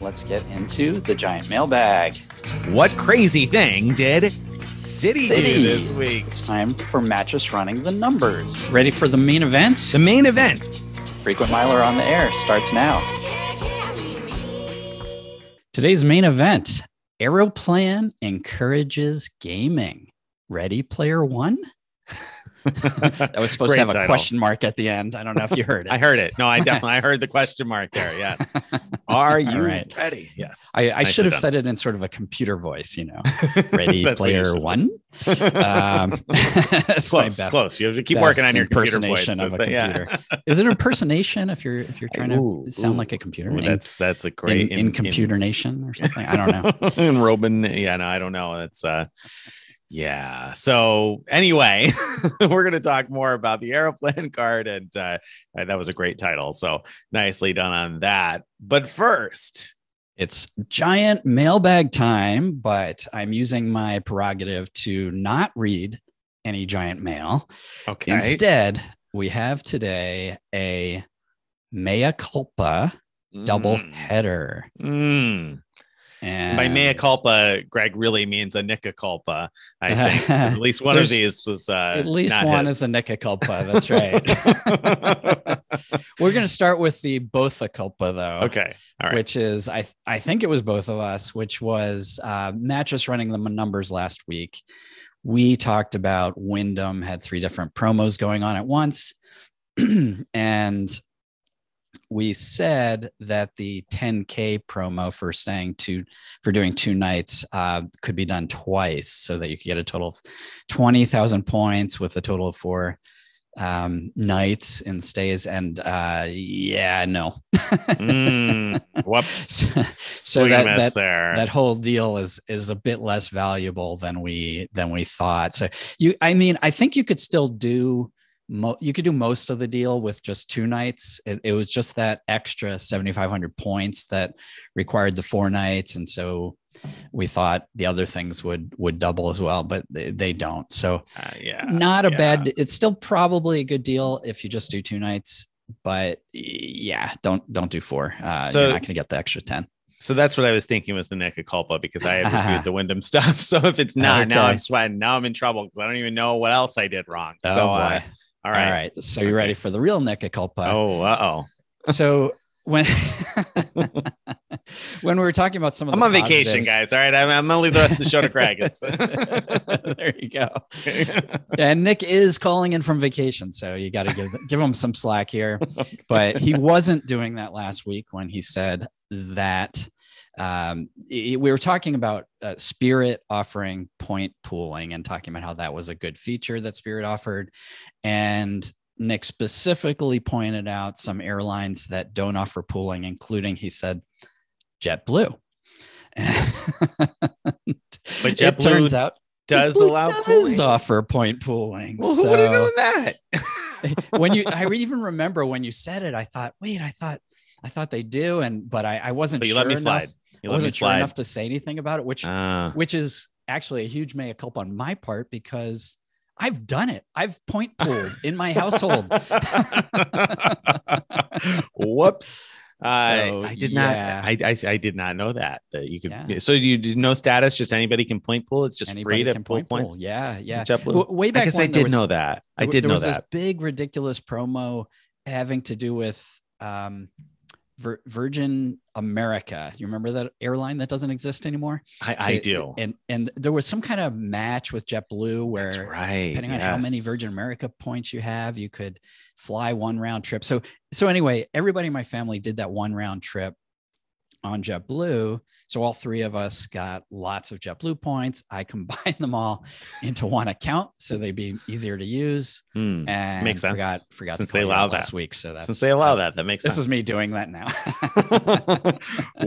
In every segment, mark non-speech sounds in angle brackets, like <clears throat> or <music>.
let's get into the giant mailbag. What crazy thing did City, City. do this week? It's time for mattress running the numbers. Ready for the main event? The main event. Frequent Miler on the air starts now. Today's main event Aeroplan encourages gaming. Ready Player One? <laughs> <laughs> that was supposed to have title. a question mark at the end. I don't know if you heard <laughs> it. I heard it. No, I <laughs> definitely I heard the question mark there. Yes. Are you right. ready? Yes. I, I should have done. said it in sort of a computer voice, you know, ready player one. um, that's close, best, close. You have to keep working on your impersonation voice, of a yeah. computer. Is it impersonation if you're if you're trying ooh, to sound ooh. like a computer? Ooh, that's that's a great in, in, in computer in, nation or something. I don't know. in Robin, yeah, no, I don't know. That's uh yeah. So anyway, <laughs> we're going to talk more about the aeroplane <laughs> card, and uh, that was a great title. So nicely done on that. But first, it's giant mailbag time, but I'm using my prerogative to not read any giant mail. Okay. Instead, we have today a mea culpa mm. double header. Mm. And by mea culpa, Greg really means a nica culpa. I <laughs> think at least one of these was uh, at least one his. is a nica culpa. That's right. <laughs> We're going to start with the both a culpa though. Okay, all right. Which is I I think it was both of us, which was uh, not just running the numbers last week. We talked about Wyndham had three different promos going on at once, <clears throat> and we said that the 10K promo for staying two, for doing two nights uh, could be done twice so that you could get a total of 20,000 points with a total of four um, nights and stays. And uh, yeah, no. mm, <laughs> whoops. so Swing that, that, there. that whole deal is is a bit less valuable than we than we thought. So you, I mean, I think you could still do mo- you could do most of the deal with just two nights. It, it was just that extra 7,500 points that required the four nights. And so we thought the other things would would double as well but they, they don't so uh, yeah not a yeah. bad it's still probably a good deal if you just do two nights but yeah don't don't do four uh so, you're not gonna get the extra 10 so that's what i was thinking was the neca culpa because i had <laughs> reviewed the wyndham stuff <laughs> so if it's not okay. now i'm sweating now i'm in trouble because i don't even know what else i did wrong oh, so boy. Uh, all right. All right. So okay. you're ready for the real Neca culpa. Oh, uh oh. so when <laughs> when we were talking about some of I'm on positives, vacation, guys. All right. I'm, I'm gonna leave the rest of the show to Kragus. <laughs> <laughs> there you go. and Nick is calling in from vacation, so you got to give give him some slack here. But he wasn't doing that last week when he said that um, it, we were talking about uh, Spirit offering point pooling and talking about how that was a good feature that Spirit offered. And Nick specifically pointed out some airlines that don't offer pooling, including, he said, JetBlue. but <laughs> JetBlue it turns out does JetBlue allow does pooling. offer point pooling. Well, who so, would have known that? <laughs> when you, I even remember when you said it, I thought, wait, I thought, I thought they do, and but I, I wasn't. But you sure let me slide. You I wasn't sure enough to say anything about it, which uh. which is actually a huge mea culpa on my part because I've done it. I've point pulled in my household. <laughs> Whoops. Uh, I did yeah. not. I, I, I did not know that that you could. Yeah. So you do no status. Just anybody can point pull. It's just anybody free to pull point points. Yeah, yeah. W- way back. I guess when, I did was, know that. I did there, know was that. This big ridiculous promo having to do with um, Vir- Virgin America. You remember that airline that doesn't exist anymore? I, I it, do. And and there was some kind of match with JetBlue where, right, depending yes. on how many Virgin America points you have, you could fly one round trip. So so anyway, everybody in my family did that one round trip on JetBlue. So all three of us got lots of JetBlue points. I <laughs> combined them all into one account so they'd be easier to use. Mm, and makes sense. Forgot, forgot since they allow that last week. So that's since they allow that, that makes this sense. is me doing that now.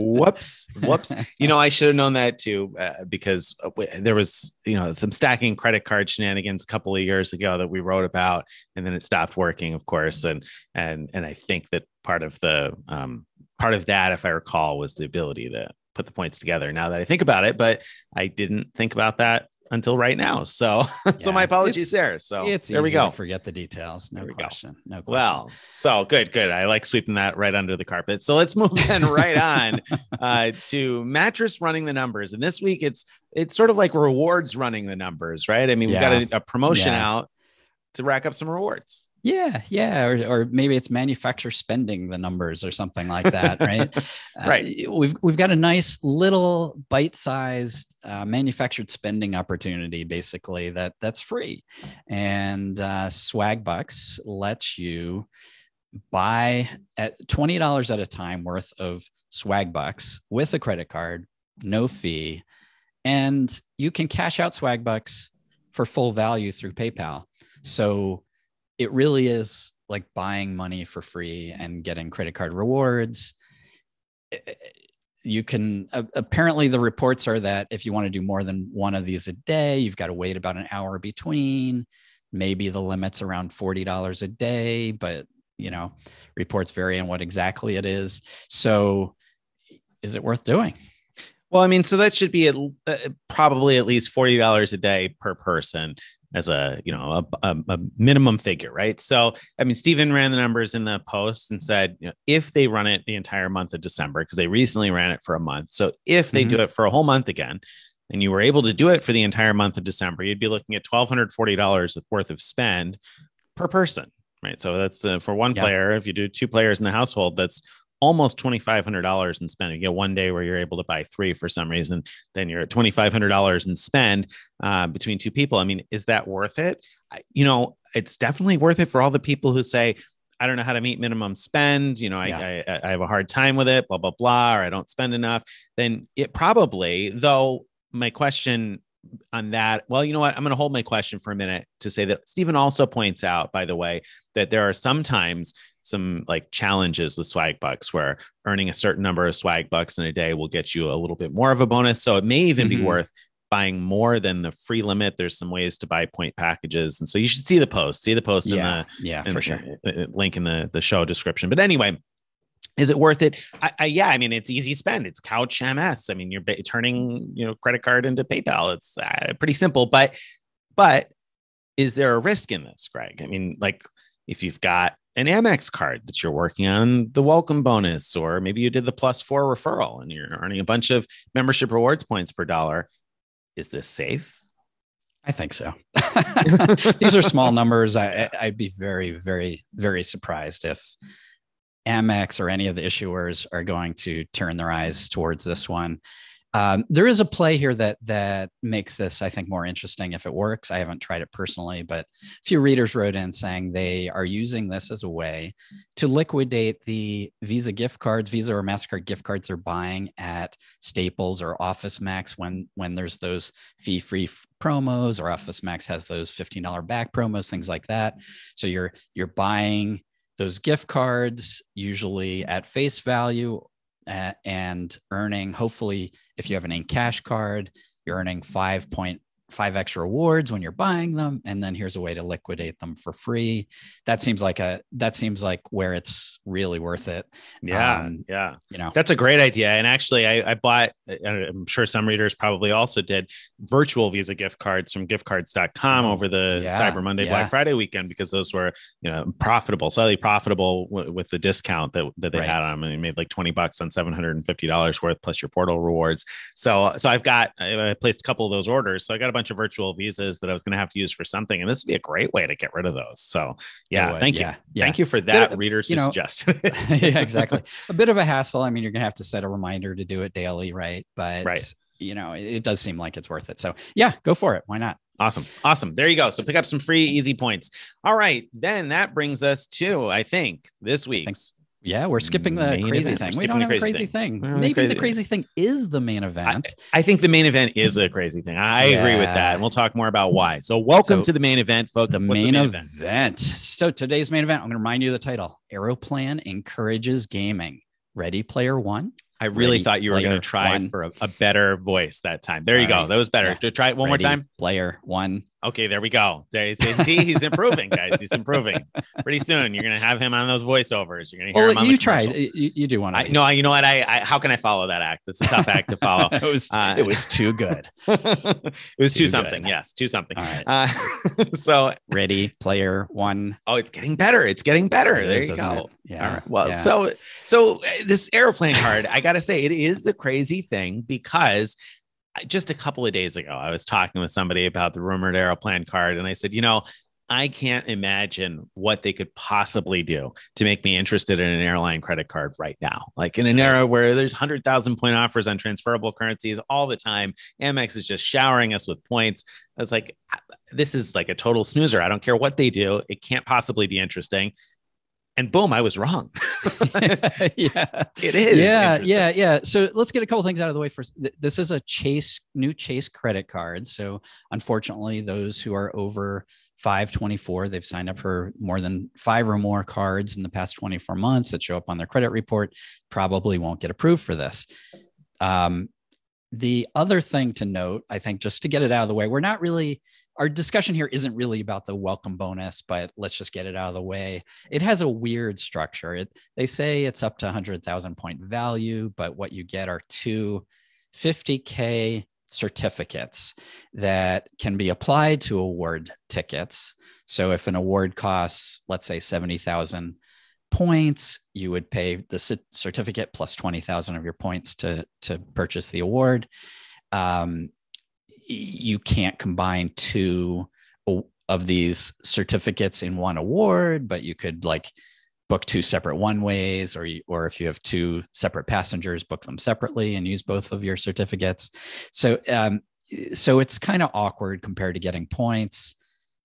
<laughs> whoops, whoops. You know, I should have known that too uh, because uh, there was you know some stacking credit card shenanigans a couple of years ago that we wrote about, and then it stopped working, of course. And and and I think that part of the um, part of that, if I recall, was the ability to put the points together now that I think about it, but I didn't think about that until right now. So, yeah, <laughs> so my apologies there. So it's there we go. forget the details. No question. Go. No question. Well, so good, good. I like sweeping that right under the carpet. So let's move then right on <laughs> uh, to mattress running the numbers. And this week it's, it's sort of like rewards running the numbers, right? I mean, yeah. we've got a, a promotion yeah. out to rack up some rewards. Yeah, yeah, or, or maybe it's manufacturer spending the numbers or something like that, right? <laughs> Uh, right. Uh, we've we've got a nice little bite-sized uh, manufactured spending opportunity, basically that that's free, and uh, Swagbucks lets you buy at twenty dollars at a time worth of Swagbucks with a credit card, no fee, and you can cash out Swagbucks for full value through PayPal so it really is like buying money for free and getting credit card rewards. Eh, eh, eh, you can apparently the reports are that if you want to do more than one of these a day, you've got to wait about an hour between. Maybe the limit's around $40 a day, but you know, reports vary on what exactly it is. So is it worth doing? Well, I mean, so that should be at, uh, probably at least forty dollars a day per person as a you know a, a, a, minimum figure right so i mean stephen ran the numbers in the post and said you know, if they run it the entire month of december because they recently ran it for a month so if they mm-hmm. do it for a whole month again and you were able to do it for the entire month of december you'd be looking at $1240 worth of spend per person right so that's uh, for one yeah. player if you do two players in the household that's almost $2500 and spend you get one day where you're able to buy three for some reason then you're at $2500 and spend uh, between two people i mean is that worth it you know it's definitely worth it for all the people who say I don't know how to meet minimum spend. You know, I, yeah. I, I, have a hard time with it, blah, blah, blah, or I don't spend enough. Then it probably, though, my question on that, well, you know what? I'm going to hold my question for a minute to say that Stephen also points out, by the way, that there are sometimes some like challenges with swag bucks where earning a certain number of swag bucks in a day will get you a little bit more of a bonus. So it may even mm-hmm. be worth buying more than the free limit. There's some ways to buy point packages. And so you should see the post, see the post yeah, in the yeah, in, for sure. In, uh, uh, link in the, the show description. But anyway, is it worth it? I, I, yeah, I mean, it's easy spend. It's couch MS. I mean, you're ba- turning you know credit card into PayPal. It's uh, pretty simple, but but is there a risk in this, Greg? I mean, like if you've got an Amex card that you're working on the welcome bonus, or maybe you did the plus four referral and you're earning a bunch of membership rewards points per dollar. Is this safe? I think so. <laughs> These are small numbers. I, would be very, very, very surprised if Amex or any of the issuers are going to turn their eyes towards this one. Um, there is a play here that that makes this, I think, more interesting if it works. I haven't tried it personally, but a few readers wrote in saying they are using this as a way to liquidate the Visa gift cards, Visa or Mastercard gift cards they're buying at Staples or Office Max when when there's those fee-free promos or Office Max has those $15 back promos, things like that. So you're you're buying those gift cards usually at face value and earning hopefully if you have an in cash card you're earning 5.0 five extra rewards when you're buying them and then here's a way to liquidate them for free that seems like a that seems like where it's really worth it yeah um, yeah you know that's a great idea and actually I, I bought i'm sure some readers probably also did virtual visa gift cards from giftcards.com oh, over the yeah, cyber monday yeah. black friday weekend because those were you know profitable slightly profitable w- with the discount that, that they right. had on them and they made like 20 bucks on $750 worth plus your portal rewards so so i've got i placed a couple of those orders so i got bunch of virtual visas that I was going to have to use for something, and this would be a great way to get rid of those. So, yeah, would, thank yeah, you, yeah. thank you for that, bit, readers you know, suggested. <laughs> yeah, exactly. <laughs> A bit of a hassle. I mean, you're going to have to set a reminder to do it daily, right? But right. you know, it, it does seem like it's worth it. So, yeah, go for it. Why not? Awesome. Awesome. There you go. So pick up some free easy points. All right. Then that brings us to, I think, this week's yeah, we're skipping the crazy event. thing. We're we do not have a crazy thing. thing. Maybe crazy the crazy thing. is the main event. I, I, think the main event is the crazy thing. I yeah. agree with that. And we'll talk more about why. So, welcome so to the main event, folks. The, main, the main, event. event. So, today's main event, I'm going to remind you the title Aeroplan Encourages Gaming. Ready Player One. I really Ready thought you were going to try one. for a, a, better voice that time. There Sorry. you go. That was better. Yeah. Try it one Ready more time. Player One. Okay, there we go. There, see, he's improving, guys. He's improving. Pretty soon, you're gonna have him on those voiceovers. You're gonna hear well, him. On you tried. You, you, do want to. No, you know what? I, I, how can I follow that act? It's a tough act to follow. <laughs> it was uh, it was too good. <laughs> it was too, too something. Good. Yes, too something. All right. Uh, <laughs> so ready player one. Oh, it's getting better. It's getting better. It there is, you go. It? Yeah. All right. Well, yeah. so so uh, this airplane card, I gotta say, it is the crazy thing because just a couple of days ago, I was talking with somebody about the rumored Aeroplan card, and I said, you know, I can't imagine what they could possibly do to make me interested in an airline credit card right now. Like in an era where there's 100,000 point offers on transferable currencies all the time, Amex is just showering us with points. I was like, this is like a total snoozer. I don't care what they do, it can't possibly be interesting and boom, I was wrong. <laughs> yeah, it is. Yeah, yeah, yeah. So let's get a couple things out of the way first. This is a Chase new Chase credit card. So unfortunately, those who are over 524, they've signed up for more than five or more cards in the past 24 months that show up on their credit report, probably won't get approved for this. Um, the other thing to note, I think, just to get it out of the way, we're not really our discussion here isn't really about the welcome bonus, but let's just get it out of the way. It has a weird structure. It, they say it's up to 100,000 point value, but what you get are two 50K certificates that can be applied to award tickets. So if an award costs, let's say 70,000 points, you would pay the certificate plus 20,000 of your points to, to purchase the award. Um, you can't combine two of these certificates in one award, but you could like book two separate one ways, or you, or if you have two separate passengers, book them separately and use both of your certificates. So um, so it's kind of awkward compared to getting points.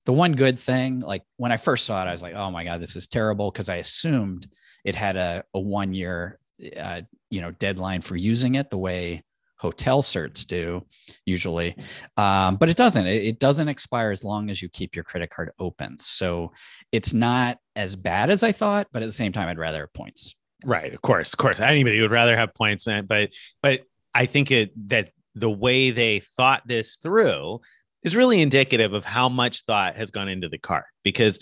The one good thing, like when I first saw it, I was like, oh my god, this is terrible because I assumed it had a a one year uh, you know deadline for using it the way hotel certs do usually um, but it doesn't it, it, doesn't expire as long as you keep your credit card open so it's not as bad as i thought but at the same time i'd rather have points right of course of course anybody would rather have points man but but i think it that the way they thought this through is really indicative of how much thought has gone into the card because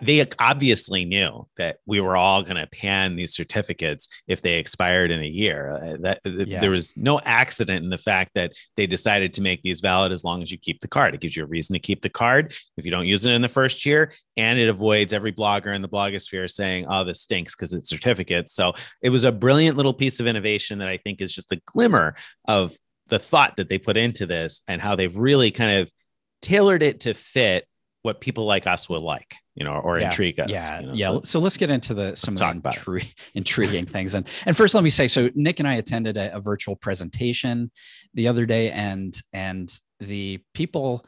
they obviously knew that we were all going to pan these certificates if they expired in a year. Uh, uh, that uh, yeah. there was no accident in the fact that they decided to make these valid as long as you keep the card. It gives you a reason to keep the card if you don't use it in the first year, and it avoids every blogger in the blogosphere saying, "Oh, this stinks" because it's certificates. So it was a brilliant little piece of innovation that I think is just a glimmer of the thought that they put into this and how they've really kind of tailored it to fit what people like us will like, you know, or yeah, intrigue us. Yeah, you know, yeah. So, so, let's get into the some of the intri- <laughs> intriguing things. And and first, let me say, so Nick and I attended a, a virtual presentation the other day, and and the people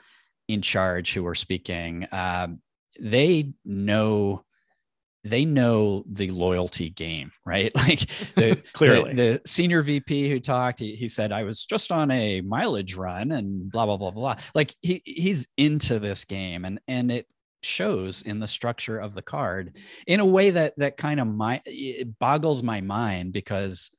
in charge who were speaking, um, they know they know the loyalty game, right? <laughs> Like <laughs> the, clearly the, the, senior VP who talked, he, he said, I was just on a mileage run and blah, blah, blah, blah. Like he he's into this game and and it shows in the structure of the card in a way that that kind of my it boggles my mind because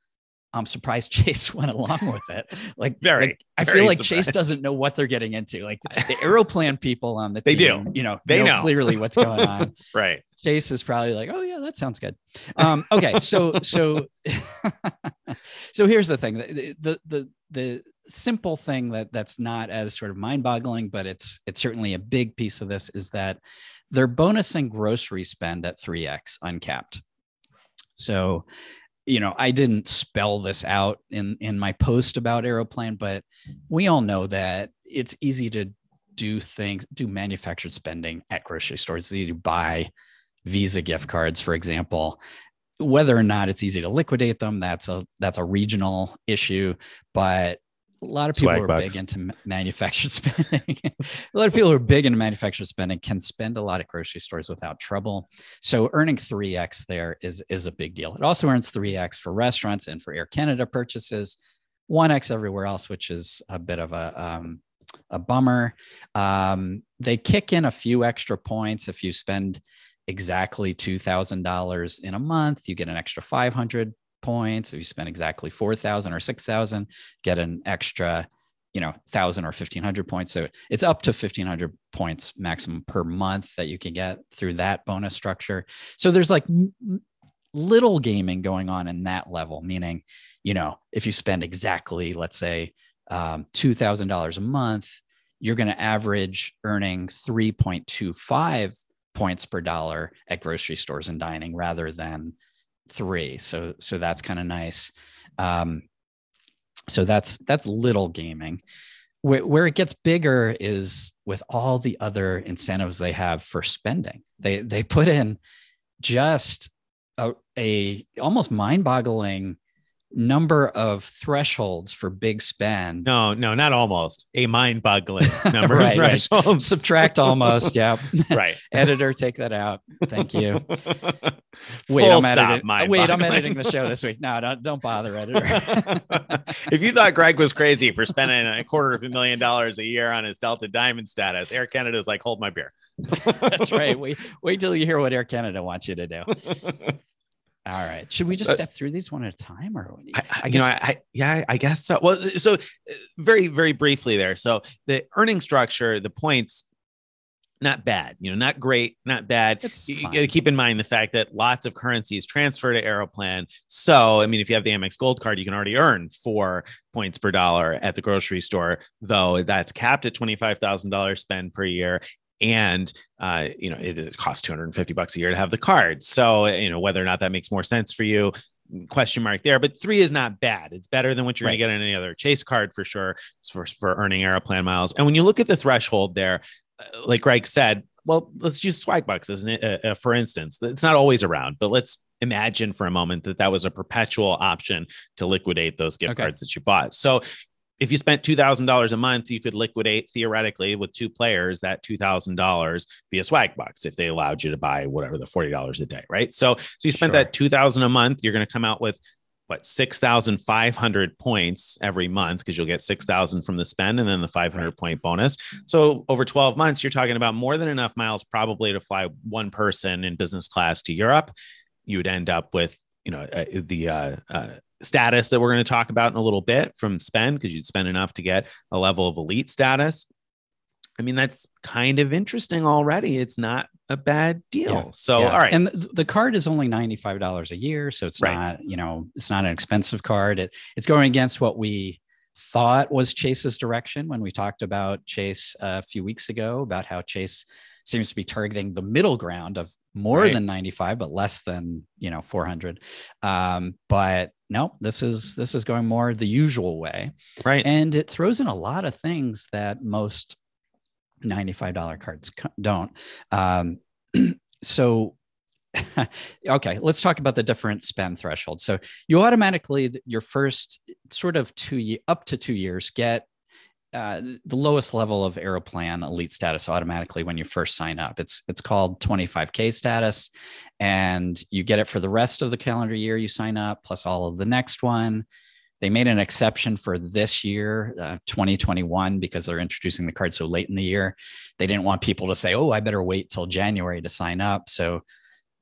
I'm surprised <laughs> Chase went along with it. Like, <laughs> very, like, I very feel like surprised. Chase doesn't know what they're getting into. Like <laughs> the Aeroplan people on the team, they do, you know, they know, know. clearly what's going on. right. Chase is probably like, oh yeah, that sounds good. Um, okay, so so so here's the thing: the, the the the simple thing that that's not as sort of mind-boggling, but it's it's certainly a big piece of this is that they're bonusing grocery spend at three x uncapped. So you know, I didn't spell this out in in my post about Aeroplan, but we all know that it's easy to do things, do manufactured spending at grocery stores. It's easy to buy Visa gift cards, for example. Whether or not it's easy to liquidate them, that's a that's a regional issue. But a lot of people Swag are bucks. big into manufactured <laughs> spending. a lot of people who are big into manufactured spending can spend a lot at grocery stores without trouble. So earning 3x there is is a big deal. It also earns 3x for restaurants and for Air Canada purchases, 1x everywhere else, which is a bit of a um, a bummer. Um, they kick in a few extra points if you spend exactly $2,000 in a month, you get an extra 500 points. If you spend exactly 4,000 or 6,000, get an extra, you know, 1,000 or 1,500 points. So it's up to 1,500 points maximum per month that you can get through that bonus structure. So there's like little gaming going on in that level, meaning, you know, if you spend exactly, let's say, um, $2,000 a month, you're going to average earning 3.25 points per dollar at grocery stores and dining rather than three. So so that's kind of nice. Um, so that's that's little gaming. Where, where it gets bigger is with all the other incentives they have for spending. They they put in just a, a almost mind-boggling number of thresholds for big spend. No, no, not almost. A mind-boggling <laughs> number right, thresholds. Right. Subtract almost. Yeah. <laughs> right. <laughs> Editor, take that out. Thank you. Wait, Full I'm editing. wait, I'm editing the show this week. No, don't don't bother, editor. if you thought Greg was crazy for spending a quarter of a million dollars a year on his Delta Diamond status, Air Canada's like, hold my beer. That's right. Wait, wait till you hear what Air Canada wants you to do. All right. Should we just so, uh, step through these one at a time, or I, I you guess- know, I, I, yeah, I guess so. Well, so uh, very, very briefly there. So the earning structure, the points, not bad. You know, not great, not bad. It's you, you got to keep in mind the fact that lots of currencies transfer to Aeroplan. So, I mean, if you have the Amex Gold card, you can already earn four points per dollar at the grocery store, though that's capped at twenty five thousand dollars spend per year and uh, you know it, costs 250 bucks a year to have the card so you know whether or not that makes more sense for you question mark there, but three is not bad. It's better than what you're right. going to get on any other chase card for sure for, for earning aeroplan miles. And when you look at the threshold there, uh, like Greg said, well, let's use swag bucks, an Uh, uh, for instance, it's not always around, but let's imagine for a moment that that was a perpetual option to liquidate those gift okay. cards that you bought. So if you spent $2000 a month you could liquidate theoretically with two players that $2000 via swag bucks if they allowed you to buy whatever the $40 a day right so so you spent sure. that 2000 a month you're going to come out with what 6500 points every month because you'll get 6000 from the spend and then the 500 right. point bonus so over 12 months you're talking about more than enough miles probably to fly one person in business class to europe you would end up with you know uh, the uh, uh, status that we're going to talk about in a little bit from spend because you'd spend enough to get a level of elite status. I mean, that's kind of interesting already. It's not a bad deal. Yeah, so, yeah. all right. And the, card is only $95 a year. So it's right. not, you know, it's not an expensive card. It, it's going against what we thought was Chase's direction when we talked about Chase a few weeks ago about how Chase seems to be targeting the middle ground of more right. than 95, but less than, you know, 400. Um, but no, this is this is going more the usual way. Right. And it throws in a lot of things that most $95 cards don't. Um, <clears throat> so <laughs> okay, let's talk about the different spend thresholds. So you automatically your first sort of two up to two years get uh, the lowest level of Aeroplan elite status automatically when you first sign up. It's it's called 25k status, and you get it for the rest of the calendar year you sign up, plus all of the next one. They made an exception for this year, uh, 2021, because they're introducing the card so late in the year. They didn't want people to say, "Oh, I better wait till January to sign up." So,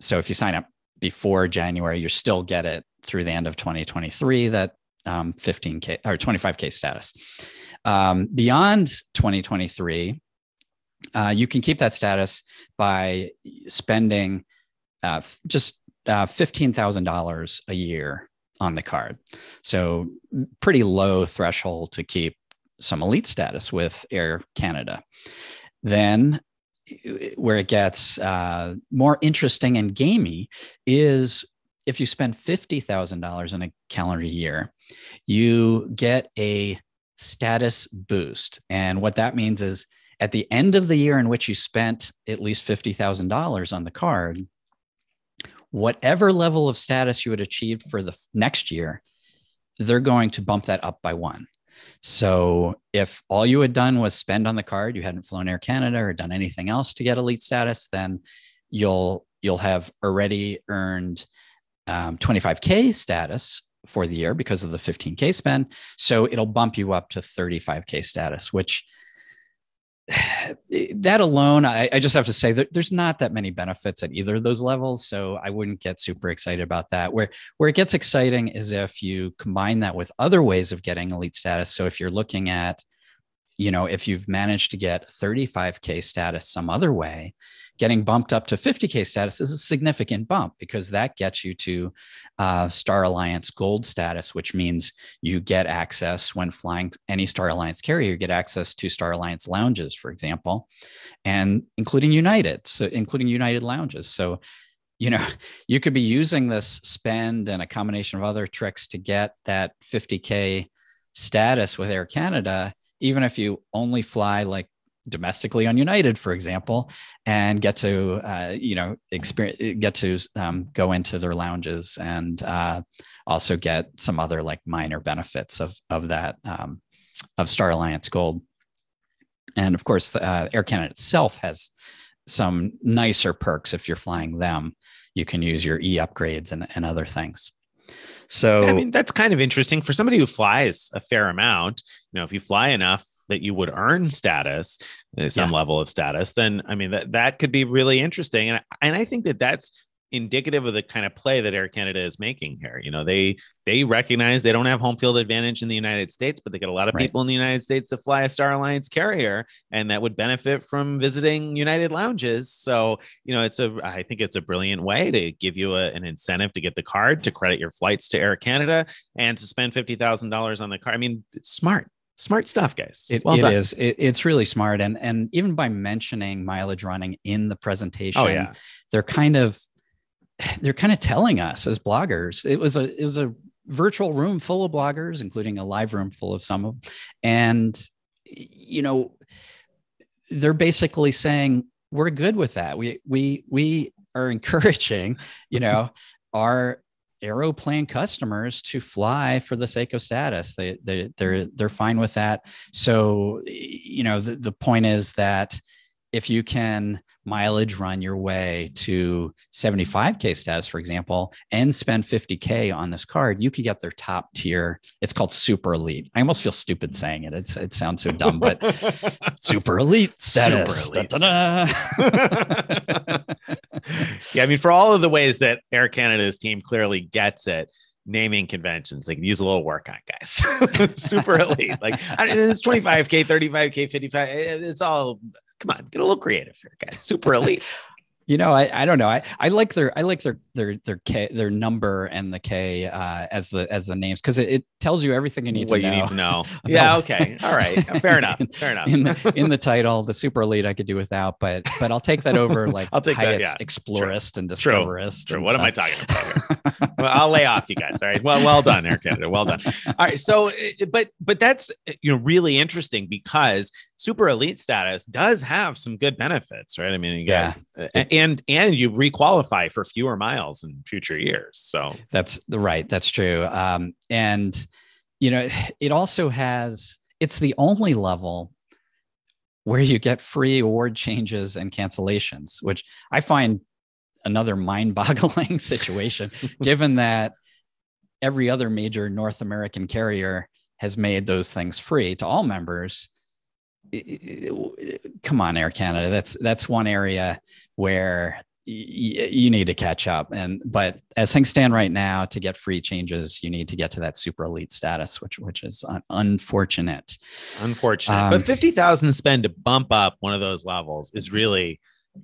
so if you sign up before January, you still get it through the end of 2023. That um, 15K or 25K status. Um, beyond 2023, uh, you can keep that status by spending uh, f- just uh, $15,000 a year on the card. So, pretty low threshold to keep some elite status with Air Canada. Then, where it gets uh, more interesting and gamey is if you spend $50,000 in a calendar year, you get a status boost. And what that means is at the end of the year in which you spent at least $50,000 on the card, whatever level of status you had achieved for the next year, they're going to bump that up by one. So if all you had done was spend on the card, you hadn't flown Air Canada or done anything else to get elite status, then you'll you'll have already earned um, 25k status for the year because of the 15K spend. So it'll bump you up to 35K status, which <sighs> that alone, I, I, just have to say that there's not that many benefits at either of those levels. So I wouldn't get super excited about that. Where where it gets exciting is if you combine that with other ways of getting elite status. So if you're looking at, you know, if you've managed to get 35K status some other way, getting bumped up to 50K status is a significant bump because that gets you to uh, Star Alliance Gold status, which means you get access when flying any Star Alliance carrier, you get access to Star Alliance lounges, for example, and including United, so including United lounges. So you know <laughs> you could be using this spend and a combination of other tricks to get that 50k status with air canada even if you only fly like domestically on United, for example, and get to uh, you know experience get to um, go into their lounges and uh, also get some other like minor benefits of of that um, of Star Alliance Gold. And of course, the, uh, Air Canada itself has some nicer perks if you're flying them. You can use your e upgrades and, and other things. So, I mean, that's kind of interesting for somebody who flies a fair amount. You know, if you fly enough, that you would earn status, uh, some yeah. level of status, then I mean that that could be really interesting. And and I think that that's indicative of the kind of play that Air Canada is making here. You know, they they recognize they don't have home field advantage in the United States, but they get a lot of right. people in the United States to fly a Star Alliance carrier, and that would benefit from visiting United lounges. So, you know, it's a I think it's a brilliant way to give you a, an incentive to get the card to credit your flights to Air Canada and to spend fifty thousand dollars on the car. I mean, smart smart stuff guys it, well it is it, it's really smart and and even by mentioning mileage running in the presentation oh, yeah. they're kind of <sighs> they're kind of telling us as bloggers it was a it was a virtual room full of bloggers including a live room full of some of them and you know they're basically saying we're good with that we we we are <laughs> encouraging you know our aeroplane customers to fly for the sake of status. They, they they're they're fine with that. So you know the, the point is that if you can mileage run your way to 75K status, for example, and spend 50K on this card, you could get their top tier. It's called Super Elite. I almost feel stupid saying it. It's, it sounds so dumb, but <laughs> Super Elite status. Super elite. <laughs> yeah, I mean, for all of the ways that Air Canada's team clearly gets it, naming conventions. They can use a little work on guys. <laughs> Super elite. Like it's 25K, 35K, 55. It's all Come on, get a little creative here, guys. Super elite. <laughs> You know, I, I don't know. I, I like their I like their their their K their number and the K uh, as the as the names because it, it tells you everything you need what to you know. need to know. yeah. <laughs> Okay. All right. Fair enough. <laughs> Fair enough. in, the, in the title, the super elite I could do without, but but I'll take that over like I'll take Hyatt's that, yeah. explorist True. and discoverist. True. And what am I talking about? Here? well, I'll lay off you guys. All right. Well, well done, Air Canada. Well done. All right. So, uh, but but that's uh, you know really interesting because super elite status does have some good benefits, right? I mean, you yeah, and, and and you requalify for fewer miles in future years. So that's the right. That's true. Um, and you know, it also has. It's the only level where you get free award changes and cancellations, which I find another mind-boggling <laughs> situation, <laughs> given that every other major North American carrier has made those things free to all members come on, Air Canada. That's that's one area where you need to catch up. And but as things stand right now, to get free changes, you need to get to that super elite status, which which is unfortunate. Unfortunate, um, but fifty thousand spend to bump up one of those levels is really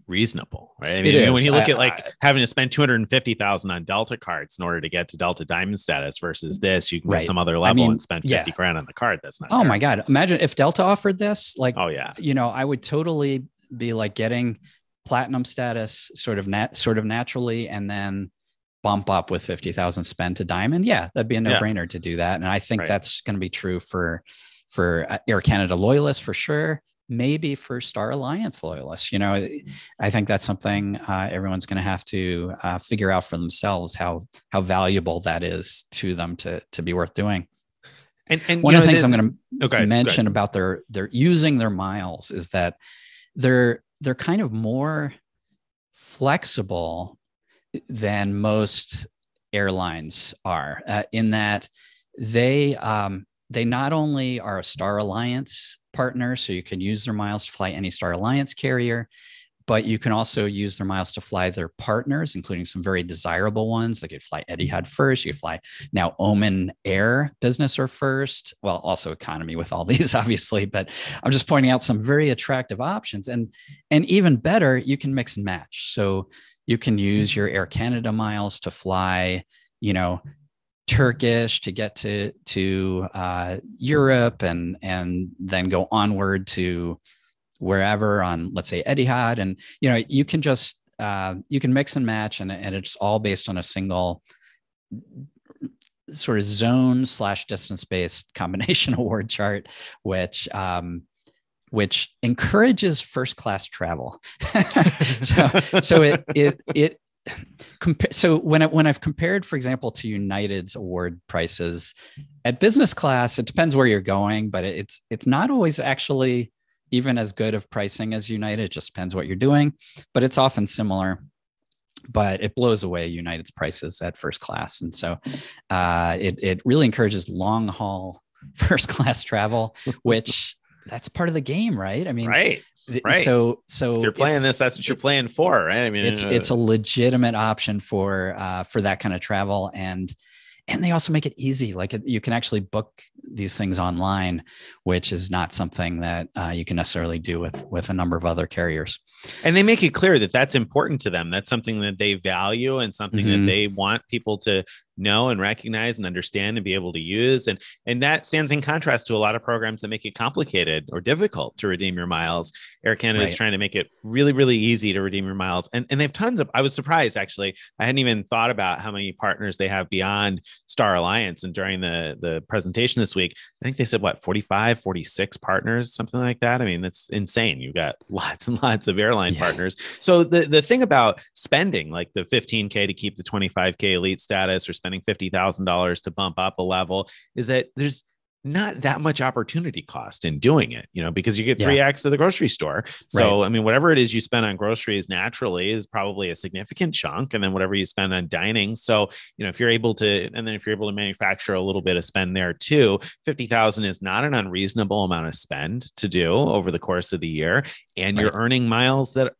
reasonable, right? I mean, when you look I, at like I, having to spend 250,000 on Delta cards in order to get to Delta Diamond status versus this, you can right. get some other level mean, and spend 50 yeah. grand on the card. That's not, oh fair. my God. Imagine if Delta offered this, like, oh yeah, you know, I would totally be like getting platinum status sort of nat sort of naturally and then bump up with 50,000 spent to diamond. Yeah, that'd be a no brainer to do that. And I think right. that's going to be true for, for uh, Air Canada loyalists for sure maybe for Star Alliance loyalists. You know, eh, mm. I think that's something uh, everyone's going to have to uh, figure out for themselves how how valuable that is to them to to be worth doing. And, and one of the things I'm going to okay, mention about their their using their miles is that they're they're kind of more flexible than most airlines are uh, in that they um, they not only are a Star Alliance partner, so you can use their miles to fly any Star Alliance carrier, but you can also use their miles to fly their partners, including some very desirable ones. Like you fly Etihad mm-hmm. first, you fly now Omen Air business or first. Well, also economy with all <laughs> these, obviously, but I'm just pointing out some very attractive options. And and even better, you can mix and match. So you can use mm-hmm. your Air Canada miles to fly, you know, Turkish to get to to uh, Europe and and then go onward to wherever on let's say Etihad and you know you can just uh, you can mix and match and, and it's all based on a single sort of zone slash distance based <laughs> combination award chart which um, which encourages first class travel <laughs> so so it it it so when I, when I've compared, for example, to United's award prices at business class, it depends where you're going, but it's it's not always actually even as good of pricing as United. It just depends what you're doing, but it's often similar. But it blows away United's prices at first class, and so uh, it it really encourages long haul <laughs> first class travel, which that's part of the game, right? I mean, right, right. So, so if you're playing this. That's what you're playing for, right? I mean, it's uh, it's a legitimate option for uh, for that kind of travel, and and they also make it easy. Like you can actually book these things online, which is not something that uh, you can necessarily do with with a number of other carriers. And they make it clear that that's important to them. That's something that they value and something mm-hmm. that they want people to know and recognize and understand and be able to use and and that stands in contrast to a lot of programs that make it complicated or difficult to redeem your miles air canada right. is trying to make it really really easy to redeem your miles and and they have tons of i was surprised actually i hadn't even thought about how many partners they have beyond star alliance and during the the presentation this week i think they said what 45 46 partners something like that i mean that's insane you've got <laughs> lots and lots of airline yeah. partners so the the thing about spending like the 15k to keep the 25k elite status or spending $50,000 to bump up a level is that there's not that much opportunity cost in doing it, you know, because you get three yeah. X at the grocery store. So, right. I mean, whatever it is you spend on groceries naturally is probably a significant chunk. And then whatever you spend on dining. So, you know, if you're able to, and then if you're able to manufacture a little bit of spend there too, 50,000 is not an unreasonable amount of spend to do over the course of the year. And right. you're earning miles that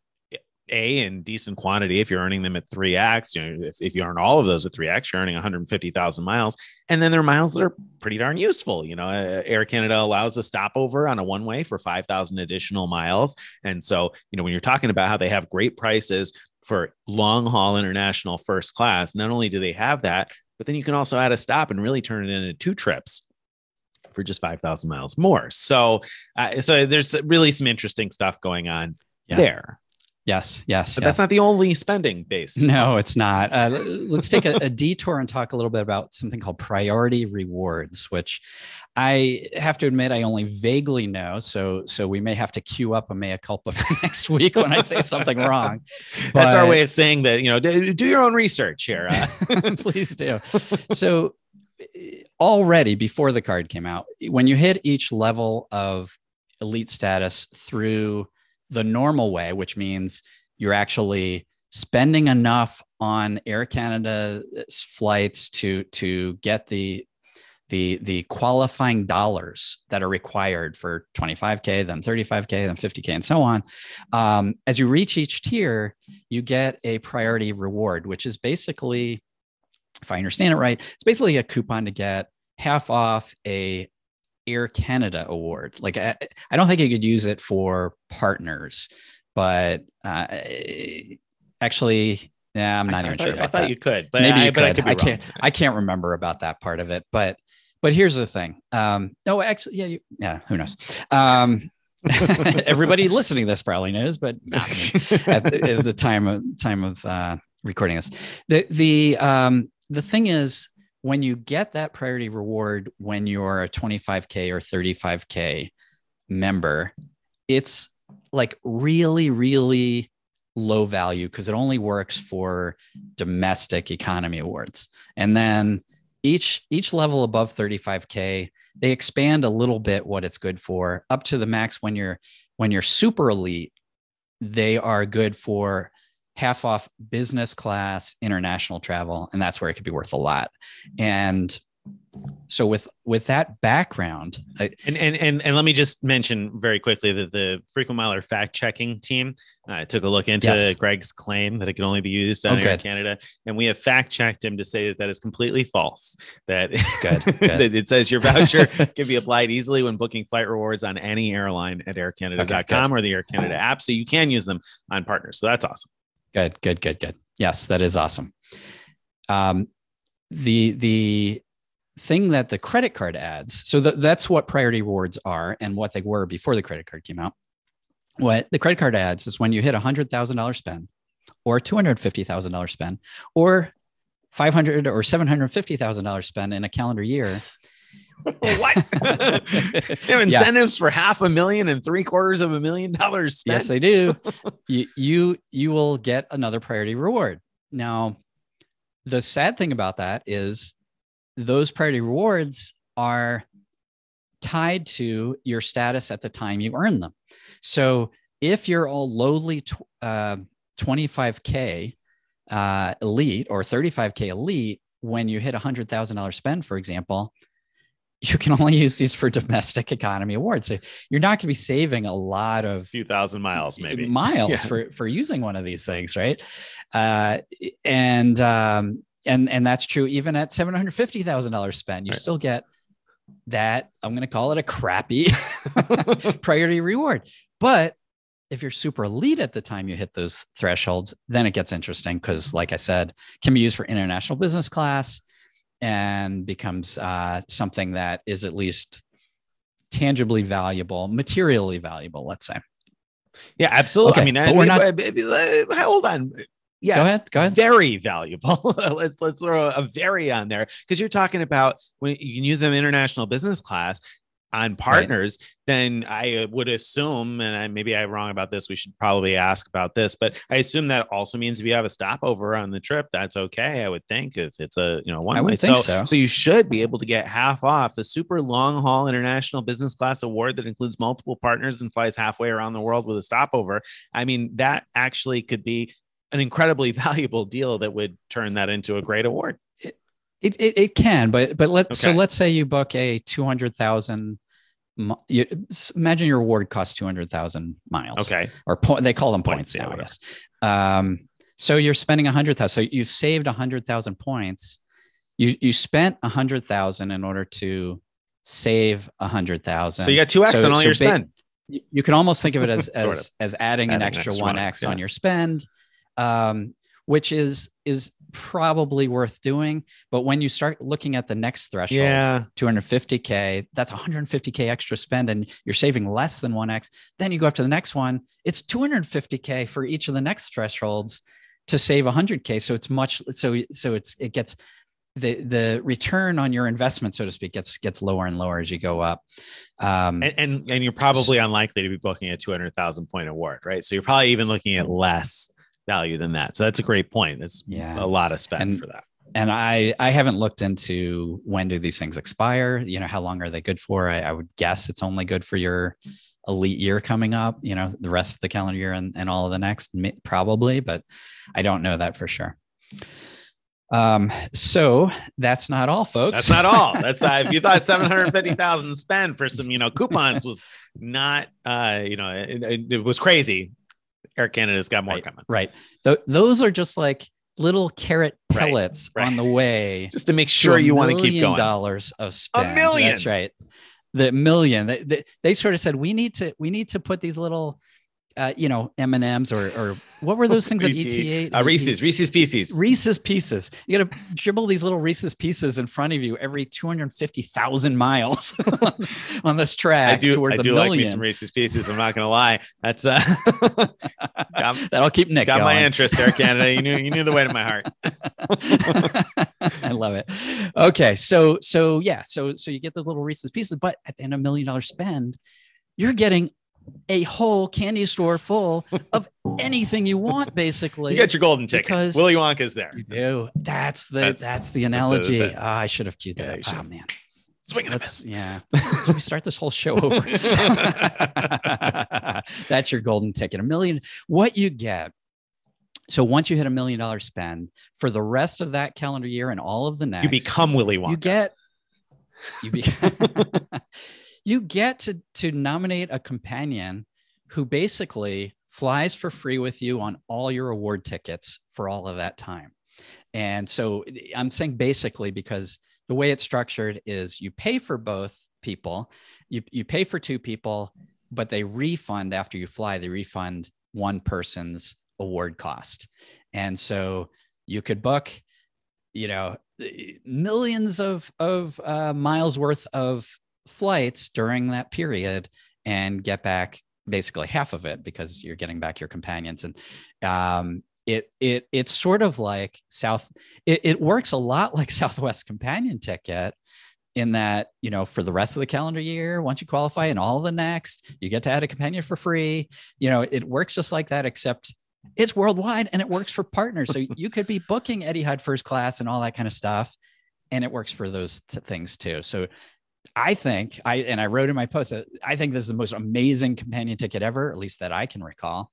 a in decent quantity if you're earning them at 3x you know if, if you earn all of those at 3x you're earning 150000 miles and then there are miles that are pretty darn useful you know uh, air canada allows a stopover on a one way for 5000 additional miles and so you know when you're talking about how they have great prices for long haul international first class not only do they have that but then you can also add a stop and really turn it into two trips for just 5000 miles more so uh, so there's really some interesting stuff going on yeah. there Yes, yes. But yes. that's not the only spending base. No, it's not. Uh, let's take a, a, detour and talk a little bit about something called priority rewards, which I have to admit I only vaguely know. So, so we may have to queue up a mea culpa <laughs> for next week when I say something wrong. But, that's our way of saying that you know do, do your own research here. Uh. <laughs> Please do. So. Eh, already before the card came out, when you hit each level of elite status through the normal way, which means you're actually spending enough on Air Canada's flights to to get the the the qualifying dollars that are required for 25k, then 35k, then 50k, and so on. Um, as you reach each tier, you get a priority reward, which is basically, if I understand it right, it's basically a coupon to get half off a Air Canada award. Like I, I don't think you could use it for partners, but uh, actually, yeah, I'm not I, even I, sure. I, I thought you could, but maybe I, you could. could I, can't. I can't remember about that part of it, but but here's the thing. Um, no, actually, yeah, you, yeah. Who knows? Um, <laughs> everybody <laughs> listening to this probably knows, but not at, the, at, the, time of time of uh, recording this. The the um, the thing is, when you get that priority reward when you're a 25k or 35k member it's like really really low value because it only works for domestic economy awards and then each each level above 35k they expand a little bit what it's good for up to the max when you're when you're super elite they are good for half off business class international travel and that's where it could be worth a lot and so with with that background I, and, and and and let me just mention very quickly that the frequent miler fact checking team uh, took a look into yes. greg's claim that it can only be used down oh, in canada and we have fact checked him to say that that is completely false that, good, <laughs> good. that it says your voucher <laughs> can be applied easily when booking flight rewards on any airline at aircanada.com okay, or the air canada app so you can use them on partners so that's awesome Good, good, good, good. Yes, that is awesome. Um, the the thing that the credit card adds, so the, that's what priority rewards are and what they were before the credit card came out. What the credit card adds is when you hit a hundred thousand dollar spend, or two hundred fifty thousand dollar spend, or five hundred or seven hundred fifty thousand dollar spend in a calendar year. <laughs> <laughs> what? <laughs> they have incentives yeah. for half a million and three quarters of a million dollars. Spent. Yes, they do. <laughs> you, you you will get another priority reward. Now, the sad thing about that is those priority rewards are tied to your status at the time you earn them. So if you're a lowly uh, 25k uh, elite or 35k elite when you hit a hundred thousand dollar spend, for example, you can only use these for domestic economy awards. So you're not going to be saving a lot of a few thousand miles, maybe miles yeah. for for using one of these things, right? Uh, and um, and and that's true even at seven hundred fifty thousand dollars spent, you right. still get that. I'm going to call it a crappy <laughs> priority reward, but if you're super elite at the time you hit those thresholds, then it gets interesting because, like I said, can be used for international business class and becomes uh, something that is at least tangibly valuable, materially valuable, let's say. Yeah, absolutely. Okay, I mean, I, we're I, not... hold on. Yeah, go ahead. Go ahead. Very valuable. <laughs> let's let's throw a very on there because you're talking about when you can use them international business class on partners, right. then I uh, would assume, and I, maybe I'm wrong about this. We should probably ask about this, but I assume that also means if you have a stopover on the trip, that's okay. I would think if it's a you know one way. So, so, so you should be able to get half off the super long haul international business class award that includes multiple partners and flies halfway around the world with a stopover. I mean, that actually could be an incredibly <laughs> valuable deal that would turn that into a great award. It, it, it can, but but let okay. so let's say you book a two hundred thousand. You, imagine your award costs two hundred thousand miles. Okay, or po- they call them points, points now, yeah, I guess. Um, so you're spending a hundred thousand. So you've saved a hundred thousand points. You you spent a hundred thousand in order to save a hundred thousand. So you got two x so, on all so your ba- spend. You, can almost think of it as <laughs> as, of. as adding, adding, an extra one x yeah. on your spend. Um, which is is probably worth doing. But when you start looking at the next threshold, yeah. 250K, that's 150K extra spend, and you're saving less than 1X. Then you go up to the next one, it's 250K for each of the next thresholds to save 100K. So it's much, so, so it's, it gets, the the return on your investment, so to speak, gets gets lower and lower as you go up. Um, and, and, and you're probably unlikely to be booking a two hundred thousand point award, right? So you're probably even looking at less value than that. So that's a great point. That's yeah. a lot of spend and, for that. And I I haven't looked into when do these things expire. You know, how long are they good for? I, I would guess it's only good for your elite year coming up. You know, the rest of the calendar year and, and all of the next probably, but I don't know that for sure. Um, so that's not all, folks. That's not all. That's uh, if you thought <laughs> seven hundred fifty thousand spend for some, you know, coupons was not, uh, you know, it, it was crazy. Air Canada's got more right, coming. Right. Th- those are just like little carrot pellets right, right. on the way. <laughs> just to make sure to you want to keep going. Dollars of spend. A million. That's right. The million. They, they, they sort of said we need to we need to put these little uh, you know, M and M's or or what were those <laughs> things at ETA? Uh, Reese's, Reese's Pieces, Reese's Pieces. You got to dribble these little Reese's Pieces in front of you every two hundred fifty thousand miles <laughs> on, this, track. I do, towards I do million. like me some Reese's Pieces. I'm not gonna lie. That's uh, <laughs> got, that'll keep Nick. Got going. my interest, there, Canada. You knew, you knew the way to my heart. I love it. Okay, so so yeah, so so you get those little Reese's Pieces, but at the end of a million dollar spend, you're getting a whole candy store full of anything you want, basically. You get your golden ticket. Because Willy Wonka's there. You do. That's the that's, that's the analogy. That's oh, ah, I should have cued that yeah, Oh man. swinging. and let me Yeah. <laughs> start this whole show over? <laughs> that's your golden ticket. A million. What you get. So once you hit a million dollar spend for the rest of that calendar year and all of the next, you become Willy Wonka. You get. You be. <laughs> you get to to nominate a companion who basically flies for free with you on all your award tickets for all of that time. And so I'm saying basically because the way it's structured is you pay for both people, you, you pay for two people, but they refund after you fly, they refund one person's award cost. And so you could book, you know, millions of of uh, miles worth of flights during that period and get back basically half of it because you're getting back your companions and um, it it it's sort of like south it, it works a lot like <laughs> southwest companion ticket in that you know for the rest of the calendar year once you qualify and all the next you get to add a companion for free you know it works just like that except it's worldwide and it works for partners so <laughs> you could be booking Eddie Etihad first class and all that kind of stuff and it works for those t- things too so I think I and I wrote in my post that I think this is the most amazing companion ticket ever, at least that I can recall.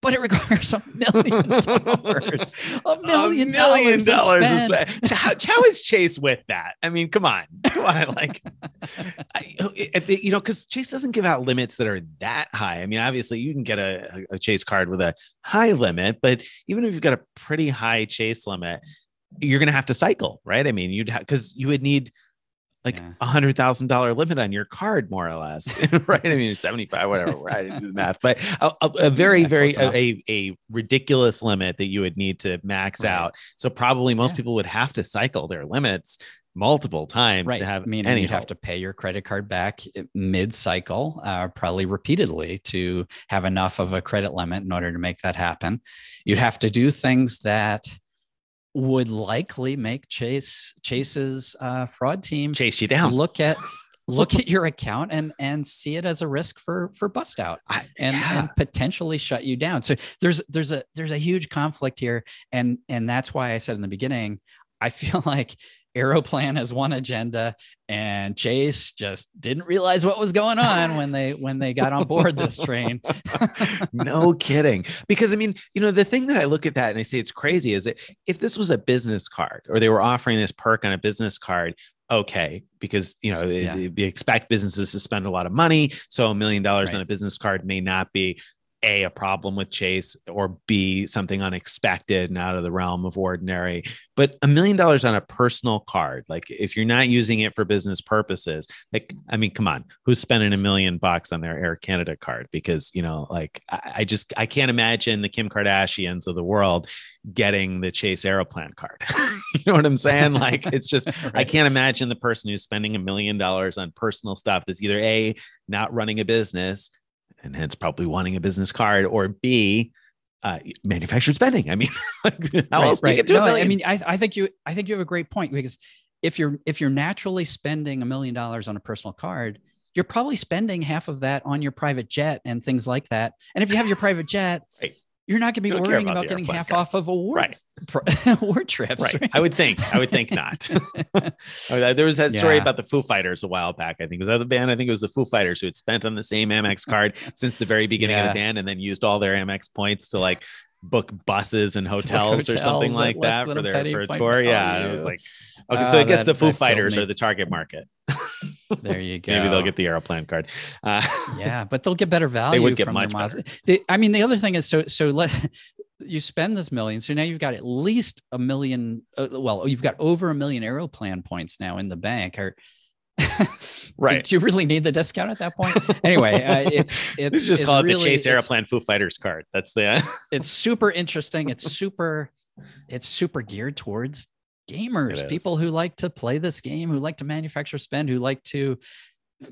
But it <laughs> requires a million <laughs> dollars. a million, a million dollars. dollars how, how is Chase with that? I mean, come on, come on. Like, <laughs> I, oh, you know, because Chase doesn't give out limits that are that high. I mean, obviously, you can get a, a Chase card with a high limit, but even if you've got a pretty high Chase limit, you're going to have to cycle, right? I mean, you'd because you would need like a hundred thousand dollar limit on your card, more or less, <laughs> right? I mean, seventy five, whatever. I didn't do the math, but a, a, a <laughs> very, yeah, very a, a, a ridiculous limit that you would need to max right. out. So probably most yeah. people would have to cycle their limits multiple times right. to have. I mean, any you'd help. have to pay your credit card back eh, mid cycle, uh, probably repeatedly, to have enough of a credit limit in order to make that happen. You'd have to do things that would likely make Chase Chase's uh, fraud team chase you down. Look at <laughs> look at your account and and see it as a risk for for bust out and, yeah. and potentially shut you down. So there's there's a there's a huge conflict here, and and that's why I said in the beginning, I feel <laughs> like Aeroplan has one agenda, and Chase just didn't realize what was going on when they when they got on board this <laughs> train. no kidding, because I mean, you know, the thing that I look at that and I say it's crazy is that if this was a business card or they were offering this perk on a business card, okay because you know yeah. we expect businesses to spend a lot of money so a million dollars on a business card may not be a a problem with chase or b something unexpected and out of the realm of ordinary but a million dollars on a personal card like if you're not using it for business purposes like i mean come on who's spending a million bucks on their air canada card because you know like I, I just i can't imagine the kim kardashians of the world getting the chase aeroplan card <laughs> you know what i'm saying like it's just <laughs> right. i can't imagine the person who's spending a million dollars on personal stuff that's either a not running a business and hence probably wanting a business card, or B, uh, manufactured spending. I mean, <laughs> how right, else right. do you get to no, a million? I mean, I, I think you I think you have a great point because if you're if you're naturally spending a million dollars on a personal card, you're probably spending half of that on your private jet and things like that. And if you have your private jet, <laughs> right you're not going to be worrying about, about getting half off of awards right. <laughs> <laughs> award trips. Right. right. I would think. I would think <laughs> not. there was that yeah. story about the Foo Fighters a while back. I think it was the band. I think it was the Foo Fighters who had spent on the same Amex card since the very beginning yeah. of the band, and then used all their Amex points to like book buses and hotels, hotels or something like that for their for a tour. Oh, yeah, it was like oh, okay. so I guess the Foo Fighters are the target market there you go. <laughs> Maybe they'll get the aeroplan card. Uh, <laughs> yeah, but they'll get better value. They would get much better. They, I mean, the other thing is so so let <laughs> you spend this million. So now you've got at least a million. Uh, well, you've got over a million aeroplan points now in the bank. Or right? Do you really need the discount at that point? Anyway, uh, it's it's just called really, the Chase Aeroplan Foo Fighters card. That's the. it's super interesting. It's super. It's super geared towards gamers, people who like to play this game, who like to manufacture spend, who like to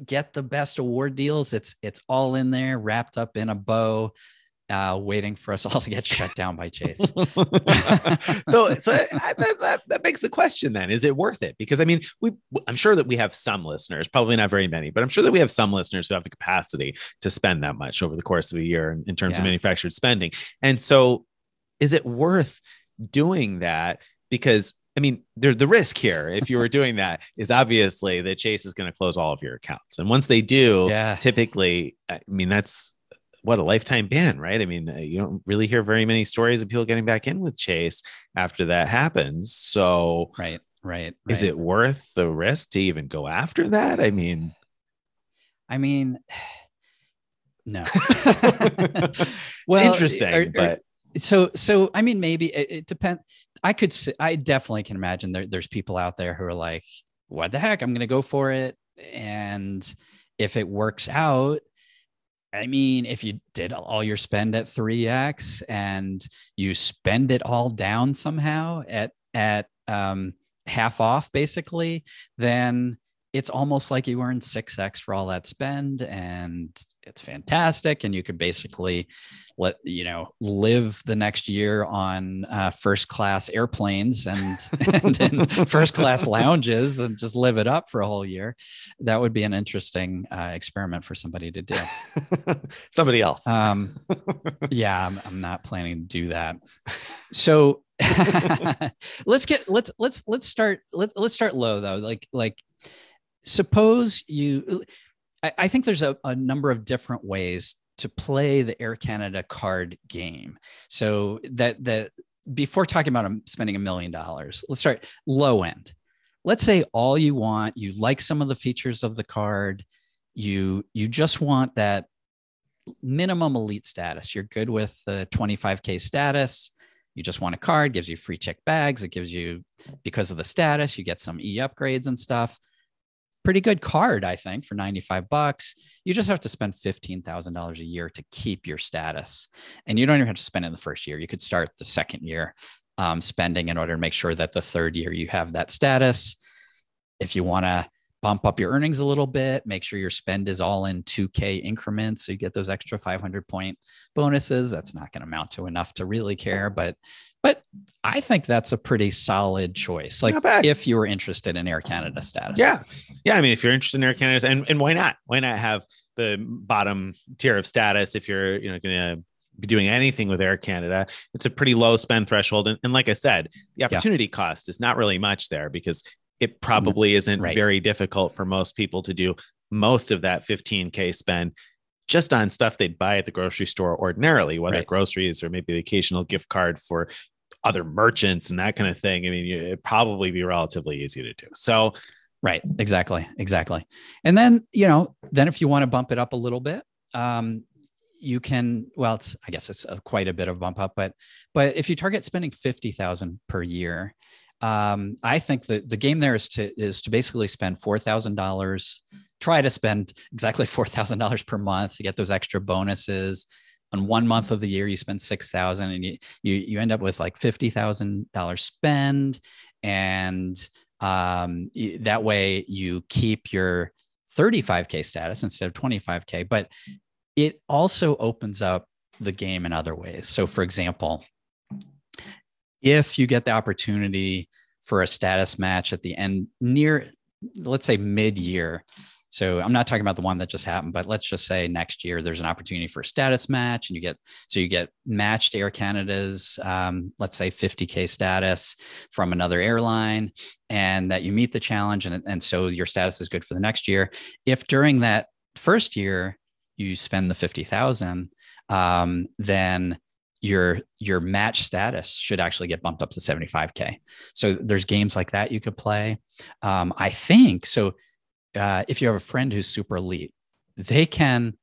get the best award deals. It's it's all in there, wrapped up in a bow, uh, waiting for us <laughs> all to get shut down by Chase. <laughs> so, so I, that, that, begs the question then: Is it worth it? Because I mean, we I'm sure that we have some listeners, probably not very many, but I'm sure that we have some listeners who have the capacity to spend that much over the course of a year in, in terms yeah. of manufactured spending. And so, is it worth doing that? Because I mean, the risk here. If you were doing that, <laughs> is obviously that Chase is going to close all of your accounts, and once they do, yeah. typically, I mean, that's what a lifetime ban, right? I mean, uh, you don't really hear very many stories of people getting back in with Chase after that happens. So, right, right, right. is it worth the risk to even go after that? I mean, I mean. <sighs> No. <laughs> well, interesting, are, are, but so so i mean maybe it, it depends i could say, i definitely can imagine there, there's people out there who are like what the heck i'm gonna go for it and if it works out i mean if you did all your spend at 3x and you spend it all down somehow at at um, half off basically then it's almost like you earn 6x for all that spend and it's fantastic and you could basically let you know live the next year on uh, first class airplanes and <laughs> and in first class lounges and just live it up for a whole year that would be an interesting uh, experiment for somebody to do <laughs> somebody else um, yeah I'm, I'm not planning to do that so <laughs> let's get let's let's let's start let's let's start low though like like suppose you, I, I think there's a, a number of different ways to play the Air Canada card game. So that that before talking about spending a million dollars, let's start low end. Let's say all you want, you like some of the features of the card, you you just want that minimum elite status. You're good with the 25k status. You just want a card, gives you free check bags, it gives you because of the status, you get some e upgrades and stuff pretty good card, I think, for 95 bucks. You just have to spend $15,000 a year to keep your status. And you don't even have to spend it in the first year. You could start the second year um, spending in order to make sure that the third year you have that status. If you want to bump up your earnings a little bit, make sure your spend is all in 2K increments. So you get those extra 500 point bonuses. That's not going to amount to enough to really care, but, but I think that's a pretty solid choice. Like if you were interested in Air Canada status. Yeah. Yeah. I mean, if you're interested in Air Canada and, and why not, why not have the bottom tier of status if you're, you know, going to be doing anything with Air Canada. It's a pretty low spend threshold. And, and like I said, the opportunity yeah. cost is not really much there because it probably mm-hmm. isn't right. very difficult for most people to do most of that 15k spend just on stuff they'd buy at the grocery store ordinarily whether right. groceries or maybe the occasional gift card for other merchants and that kind of thing i mean it'd probably be relatively easy to do so right exactly exactly and then you know then if you want to bump it up a little bit um, you can well it's i guess it's a, quite a bit of bump up but but if you target spending 50000 per year um, I think the the game there is to is to basically spend four thousand dollars. Try to spend exactly <laughs> four thousand dollars per month to get those extra bonuses. On one month of the year, you spend six thousand, and you, you you end up with like fifty thousand dollars spend, and um, that way you keep your thirty five k status instead of twenty five k. But it also opens up the game in other ways. So, for example, if you get the opportunity for a status match at the end near let's say mid-year so i'm not talking about the one that just happened but let's just say next year there's an opportunity for a status match and you get so you get matched air canada's um, let's say 50k status from another airline and that you meet the challenge and, and so your status is good for the next year if during that first year you spend the 50000 um, then your your match status should actually get bumped up to 75k so there's games like that you could play um, i think so uh, if you have a friend who's super elite they can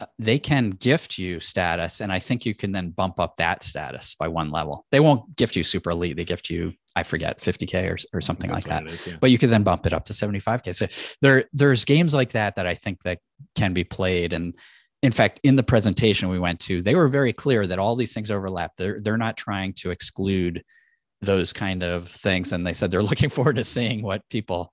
uh, they can gift you status and i think you can then bump up that status by one level they won't gift you super elite they gift you i forget 50k or, or something like that is, yeah. but you could then bump it up to 75k so there there's games like that that i think that can be played and in fact, in the presentation we went to, they were very clear that all these things overlap. They're they're not trying to exclude those kind of things, and they said they're <laughs> looking forward to seeing what people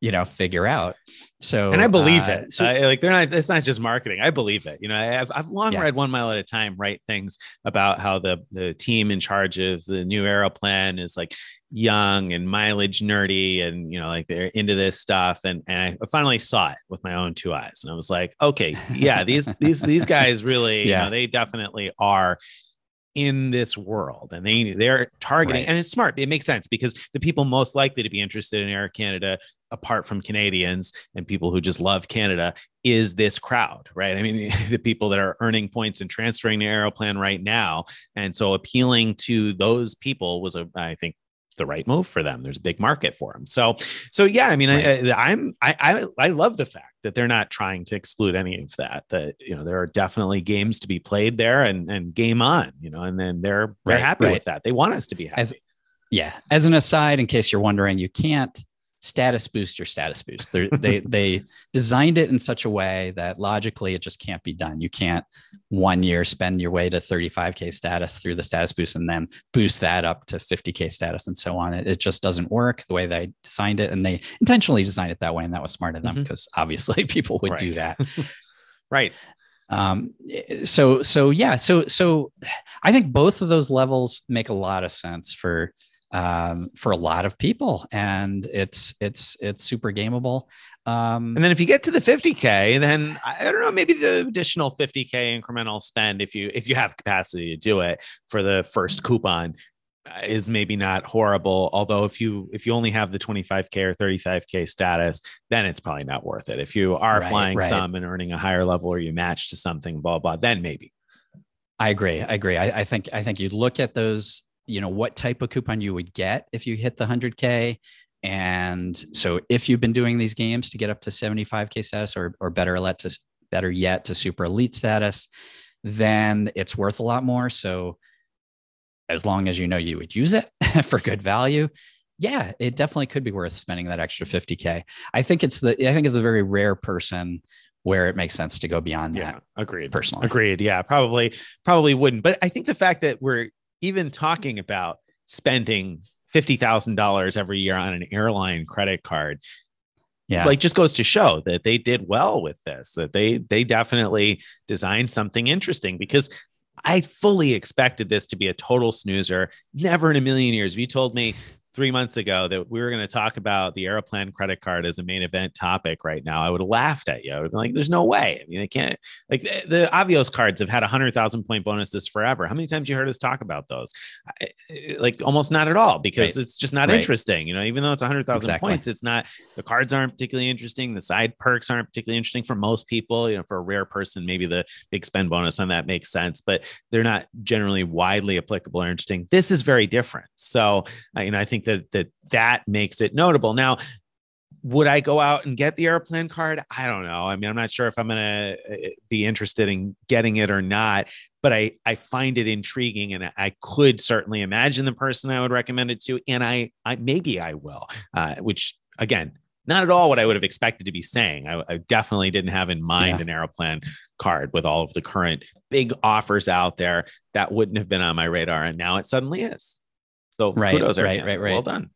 you know figure out so and i believe uh, it so, I, like they're not it's not just marketing i believe it you know i've, I've long yeah. read one mile at a time write things about how the the team in charge of the new era plan is like young and mileage nerdy and you know like they're into this stuff and and i finally saw it with my own two eyes and i was like okay yeah these these these guys really <laughs> yeah. you know they definitely are in this world and they they're targeting right. and it's smart it makes sense because the people most likely to be interested in air canada apart from canadians and people who just love canada is this crowd right i mean <laughs> the people that are earning points and transferring to aeroplan right now and so appealing to those people was a i think the right move for them. There's a big market for them. So, so yeah, I mean, right. I, am I, I, I love the fact that they're not trying to exclude any of that, that, you know, there are definitely games to be played there and, and game on, you know, and then they're, they're right, happy right. with that. They want us to be happy. As, yeah. As an aside, in case you're wondering, you can't status boost your status boost. they they <laughs> they designed it in such a way that logically it just can't be done. You can't one year spend your way to 35k status through the status boost and then boost that up to 50k status and so on. It, it just doesn't work the way they designed it, and they intentionally designed it that way, and that was smart of them because mm-hmm. obviously <laughs> people would right. do that. <laughs> right. Um, so so yeah so so I think both of those levels make a lot of sense for um, for a lot of people, and it's it's it's super gameable. Um, and then if you get to the 50k, then I don't know, maybe the additional 50k incremental spend if you if you have capacity to do it for the first coupon uh, is maybe not horrible although if you if you only have the 25k or 35k status then it's probably not worth it if you are right, flying right. some and earning a higher level or you match to something blah blah then maybe i agree i agree I, I, think i think you look at those you know what type of coupon you would get if you hit the 100k and so if you've been doing these games to get up to 75k status or, or better let to better yet to super elite status then it's worth a lot more so as long as you know you would use it <laughs> for good value yeah it definitely could be worth spending that extra 50k i think it's the i think it's a very rare person where it makes sense to go beyond yeah, that. Agreed. Personally. Agreed. Yeah. Probably probably wouldn't. But I think the fact that we're even talking about spending $50,000 every year on an airline credit card yeah. like just goes to show that they did well with this that they they definitely designed something interesting because I fully expected this to be a total snoozer. Never in a million years. If you told me three months ago that we were going to talk about the Aeroplan credit card as a main event topic right now, I would have laughed at you. I would have been like, there's no way. I mean, they can't, like, the, the Avios cards have had 100,000 point bonuses forever. How many times you heard us talk about those? I, like, almost not at all because right. it's just not right. interesting. You know, even though it's 100,000 exactly. points, it's not, the cards aren't particularly interesting. The side perks aren't particularly interesting for most people. You know, for a rare person, maybe the big spend bonus on that makes sense, but they're not generally widely applicable or interesting. This is very different. So, you know, I think think that that that makes it notable. Now, would I go out and get the airplane card? I don't know. I mean, I'm not sure if I'm going to uh, be interested in getting it or not, but I I find it intriguing, and I could certainly imagine the person I would recommend it to, and I I maybe I will, uh, which again. Not at all what I would have expected to be saying. I, I definitely didn't have in mind yeah. an Aeroplan card with all of the current big offers out there. That wouldn't have been on my radar. And now it suddenly is. So right, kudos, right, right, right. Well done.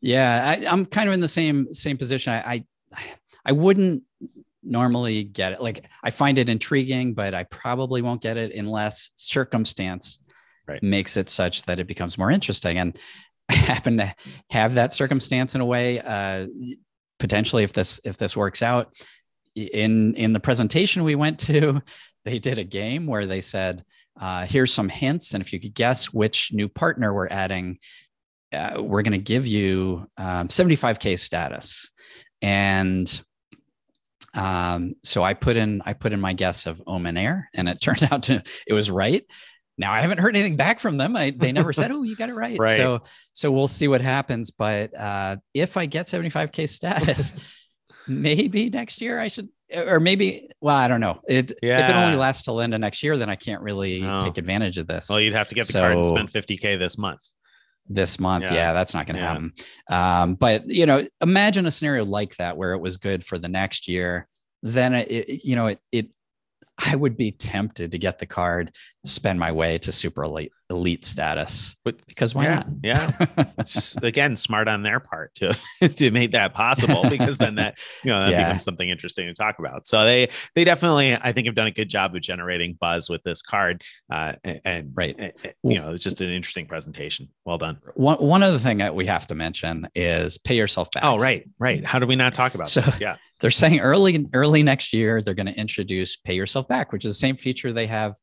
Yeah, I, am kind of in the same same position. I, I, I wouldn't normally get it. Like I find it intriguing, but I probably won't get it unless circumstance right. makes it such that it becomes more interesting. And <laughs> I happen to have that circumstance in a way. Uh, potentially, if this if this works out, in in the presentation we went to they did a game where they said, uh, here's some hints. And if you could guess which new partner we're adding, uh, we're going to give you um, 75K status. And um, so I put in I put in my guess of Omen Air, and it <laughs> turned out to it was right. Now I haven't heard anything back from them. I, they never said, <laughs> "Oh, you got it right. right. So so we'll see what happens. But uh, if I get 75k status, <laughs> maybe next year I should, or maybe, well, I don't know. It, yeah. If it only lasts till end of next year, then I can't really take advantage of this. Well, you'd have to get the so, card and spend 50K this month. This month. Yeah, yeah that's not going to yeah. happen. Um, but, you know, imagine a scenario like that where it was good for the next year. Then it, you know, it, it I would be tempted to get the card spend my way to super elite, elite status but, because why yeah, not? yeah. <laughs> Just, again, smart on their part to, <laughs> to make that possible because then that, you know, that yeah. becomes something interesting to talk about. So they, they definitely, I think have done a good job of generating buzz with this card. Uh, and, and, right. And, you know, it's just an interesting presentation. Well done. One, one other thing that we have to mention is pay yourself back. Oh, right. Right. How do we not talk about so, this? Yeah. <laughs> They're saying early, early next year, they're going to introduce pay yourself back, which is the same feature they have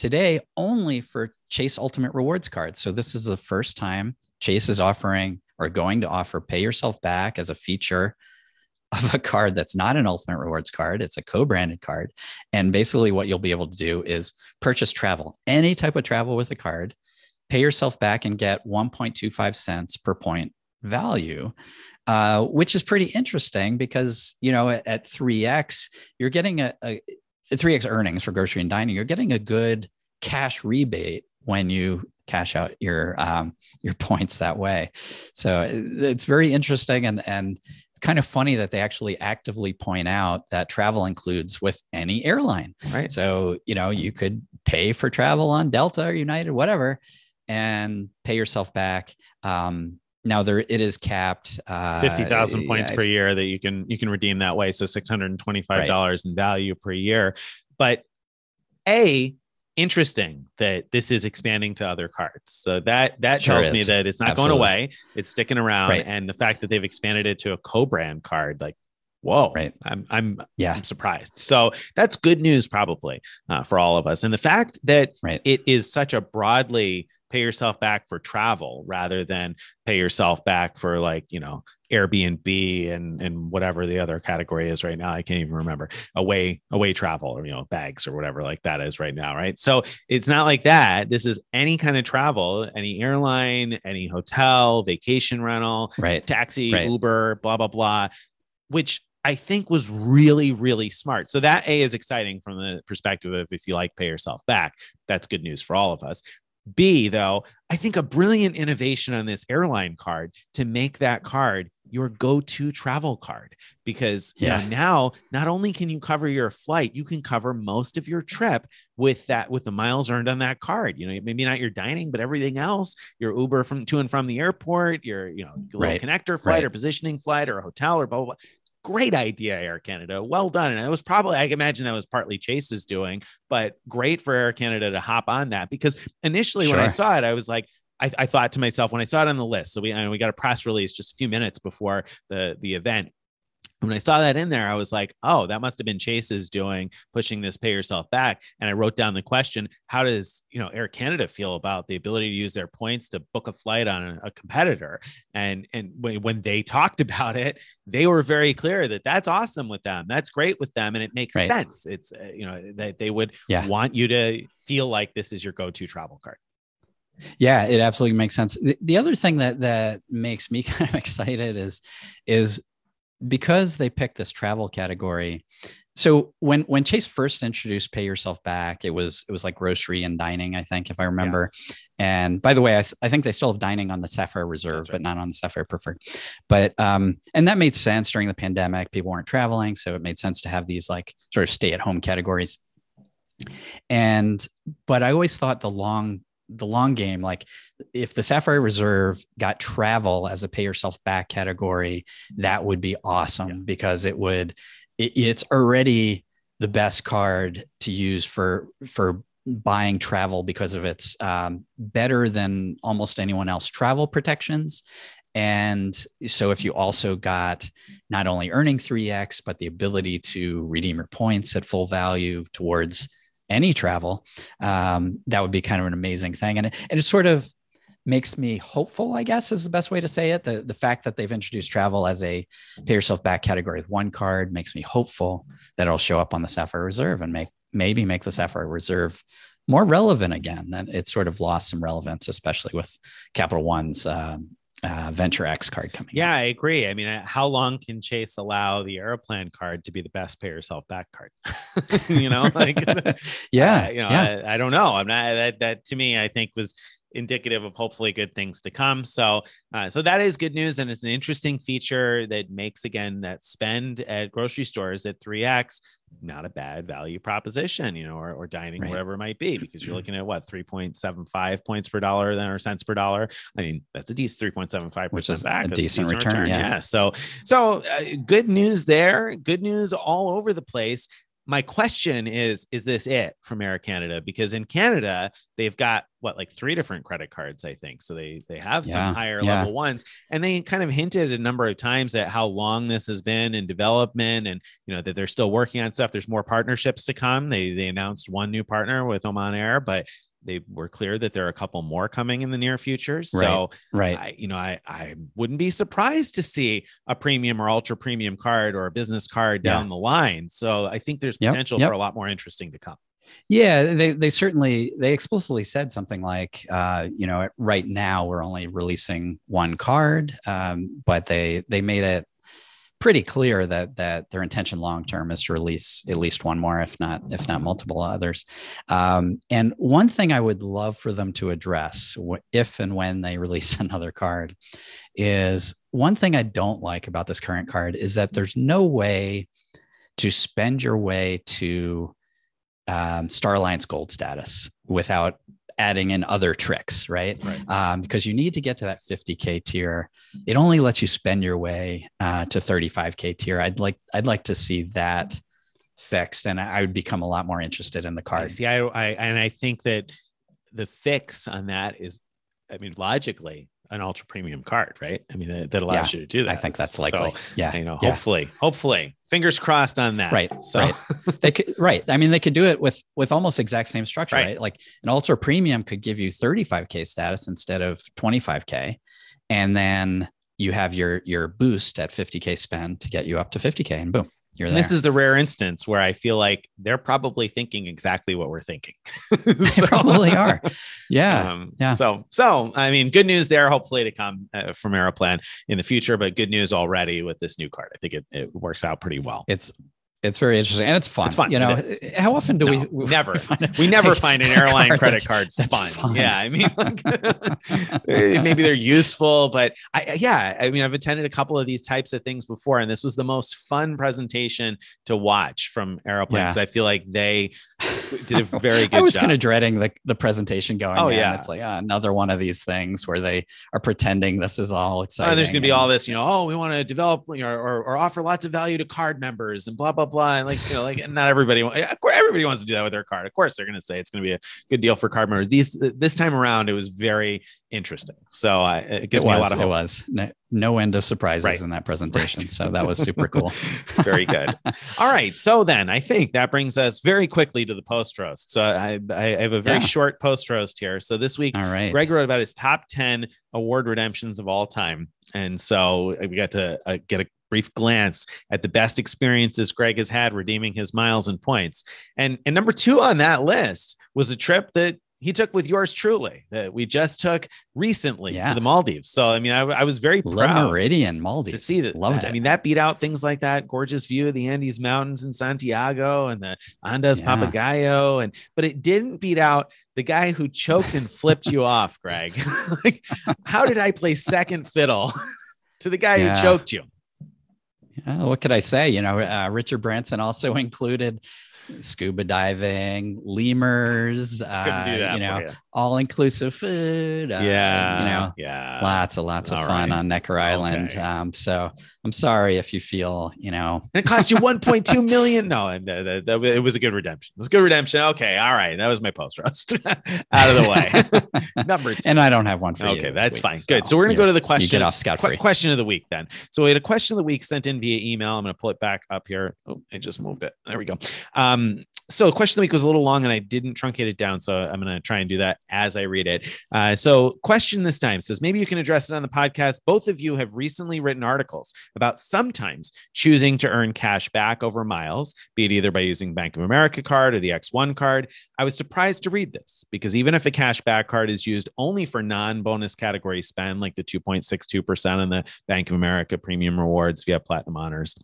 today only for Chase Ultimate Rewards cards. So this is the first time Chase is offering or going to offer pay yourself back as a feature <laughs> of a card that's not an ultimate rewards card it's a co-branded card and basically what you'll be able to do is purchase travel any type of travel with a card pay yourself back and get 1.25 cents per point value uh, which is pretty interesting because you know at, at 3x you're getting a, a three x earnings for grocery and dining, you're getting a good cash rebate when you cash out your um, your <laughs> points that way. So uh, it's very interesting and and kind of funny that they actually actively point out that travel includes with any airline. Right. So you know you could pay for travel on Delta or United, whatever, and pay yourself back. Um, now there it is capped uh, fifty thousand points yeah, per year that you can you can redeem that way. So six hundred and twenty five dollars right. in value per year. But a interesting that this is expanding to other cards. So that that sure tells is. me that it's not Absolutely. going away; it's sticking around. Right. And the fact that they've expanded it to a co-brand card, like whoa right i'm i'm yeah I'm surprised so that's good news probably uh, for all of us and the fact that right. it is such a broadly pay yourself back for travel rather than pay yourself back for like you know airbnb and and whatever the other category is right now i can't even remember away away travel or you know bags or whatever like that is right now right so it's not like that this is any kind of travel any airline any hotel vacation rental right taxi right. uber blah blah blah which I think was really, really smart. So that A is exciting from the perspective of if you like pay yourself back, that's good news for all of us. B, though, I think a brilliant innovation on this airline card to make that card your go-to travel card because yeah. you know, now not only can you cover your flight you can cover most of your trip with that with the miles earned on that card you know maybe not your dining but everything else your uber from to and from the airport your you know right. connector flight right. or positioning flight or a hotel or blah blah, blah great idea, Air Canada. Well done. And it was probably, I imagine that was partly Chase's doing, but great for Air Canada to hop on that because initially sure. when I saw it, I was like, I, I, thought to myself when I saw it on the list. So we I mean, we got a press release just a few minutes before the the event when I saw that in there, I was like, oh, that must have been Chase's doing pushing this pay yourself back. And I wrote down the question, how does you know Air Canada feel about the ability to use their points to book a flight on a, competitor? And and when they <laughs> talked about it, they were very clear that that's awesome with them. That's great with them and it makes right. sense. It's uh, you know that they would yeah. want you to feel like this is your go-to travel card. Yeah, it absolutely makes sense. The, the other thing that that makes me <laughs> kind of excited is is because they picked this travel category so when when chase first introduced pay yourself back it was it was like grocery and dining i think if i remember yeah. and by the way I, th- I think they still have dining on the sapphire reserve right. but not on the sapphire preferred but um and that made sense during the pandemic people weren't traveling so it made sense to have these like sort of stay at home categories and but i always thought the long the long game, like if the Sapphire Reserve got travel as a pay yourself back category, that would be awesome yeah. because it would, it, it's already the best card to use for, for buying travel because of its um, better than almost anyone else travel protections. And so if you also got not only earning 3x, but the ability to redeem your points at full value towards any travel, um, that would be kind of an amazing thing. And it, and it sort of makes me hopeful, I guess is the best way to say it. The, the fact that they've introduced travel as a pay yourself back category with one card makes me hopeful that it'll show up on the Sapphire Reserve and make maybe make the Sapphire Reserve more relevant again. That it's sort of lost some relevance, especially with Capital One's um, uh, Venture X card coming. Yeah, out. I agree. I mean, how long can Chase allow the Aeroplan card to be the best pay yourself back card? <laughs> you know, like <laughs> <laughs> yeah, uh, you know, yeah. I, I, don't know. I'm not that that to me. I think was indicative of hopefully good things to come. So, uh, so that is good news, and it's an interesting feature that makes again that spend at grocery stores at three x not a bad value proposition, you know, or, or dining right. wherever it might be, <clears throat> because you're looking at what three point seven five points per dollar, then or cents per dollar. I mean, that's a decent three point seven five percent back, a decent, decent return, return. Yeah. yeah. So, so uh, good news there. Good news all over the place my question is is this it from air canada because in canada they've got what like three different credit cards i think so they they have yeah, some higher yeah. level ones and they kind of hinted a number of times at how long this has been in development and you know that they're still working on stuff there's more partnerships to come they they announced one new partner with oman air but they were clear that there are a couple more coming in the near future. So, right, right. I, you know, I I wouldn't be surprised to see a premium or ultra premium card or a business card yeah. down the line. So, I think there's potential yep, yep. for a lot more interesting to come. Yeah, they they certainly they explicitly said something like, uh, you know, right now we're only releasing one card, um, but they they made it pretty clear that that their intention long term is to release at least one more, if not if not multiple others. Um, and one thing I would love for them to address, if and when they <laughs> release another card, is one thing I don't like about this current card is that there's no way to spend your way to um, Star Alliance Gold status without adding in other tricks, right? right. Um, because you need to get to that 50k tier. It only lets you spend your way uh, to 35k tier. I'd like I'd like to see that fixed, and I, would become a lot more interested in the card. I see, I, I and I think that the fix on that is, I mean, logically, an ultra premium card, right? I mean, that, that allows yeah, you to do that. I think that's likely. So, yeah. You know, yeah. hopefully, hopefully fingers crossed on that. Right. So right. <laughs> they could, right. I mean, they could do it with, with almost exact same structure, right? right? Like an ultra premium could give you 35 K status instead of 25 K. And then you have your, your boost at 50 K spend to get you up to 50 K and boom this is the rare instance where I feel like they're probably thinking exactly what we're thinking. <laughs> so, probably are. Yeah. Um, yeah. So, so I mean, good news there, hopefully to come uh, from Aeroplan in the future, but good news already with this new card. I think it, it works out pretty well. It's it's very interesting and it's fun. It's fun. You know, how often do no, we, <laughs> we, never find we never find an airline card credit card that's fun. fun. Yeah, I mean, like, <laughs> <laughs> maybe they're useful, but I yeah, I mean, I've attended a couple of these types of things before, and this was the most fun presentation to watch from Aeroplanes. Yeah. I feel like they <laughs> did a <laughs> very good I was kind of dreading the, the presentation going. Oh, in. yeah. It's like oh, another one of these things where they are pretending this is all exciting. Oh, there's going to be all this, you know, oh, we want to develop you know, or, or offer lots of value to card members and blah, blah, blah. And like, you know, like not everybody, everybody wants to do that with their card. Of course, they're going to say it's going to be a good deal for card members. These, this time around, it was very interesting. So uh, it gives it was, me a lot of hope. It was no end of surprises right. in that presentation. Right. So that was super <laughs> cool. very good. <laughs> All right. So then I think that brings us very quickly to the post roast. So I, I have a very yeah. short post roast here. So this week, all right. Greg wrote about his top 10 award redemptions of all time. And so uh, we got to uh, get a brief glance at the best experiences Greg has had redeeming his miles and points. And and number 2 on that list was a trip that he took with yours truly that we just took recently yeah. to the Maldives. So I mean, I, I was very proud. Le Meridian Maldives to see that. Loved that, it. I mean, that beat out things like that gorgeous view of the Andes Mountains in Santiago and the Andes yeah. Papagayo, and but it didn't beat out the guy who choked and flipped you <laughs> off, Greg. <laughs> like, how did I play second fiddle <laughs> to the guy yeah. who choked you? what could I say? You know, uh, Richard Branson also included scuba diving, lemurs, <laughs> uh, uh, you know, you. all inclusive food. Uh, yeah. You know, yeah. lots of lots of fun right. on Necker Island. Okay. Um, so I'm sorry if you feel, you know, it cost you <laughs> 1.2 million. No, uh, that, that, it was a good redemption. It was a good redemption. Okay. All right. That was my post roast <laughs> out of the way. Number two. And I don't have one for okay, you. Okay. That's week, fine. So good. So we're going to go to the question. You get off scot free. Question of the week then. So we had a question of the week sent in via email. I'm going to pull it back up here. Oh, I just moved it. There we go. Um, um, so the question of the week was a little long and I didn't truncate it down. So I'm going to try and do that as I read it. Uh, so question this time says, maybe you can address it on the podcast. Both of you have recently written articles about sometimes choosing to earn cash back over miles, be it either by using Bank of America card or the X1 card. I was surprised to read this because even if a cash back card is used only for non-bonus category spend, like the 2.62% on the Bank of America premium rewards via platinum honors,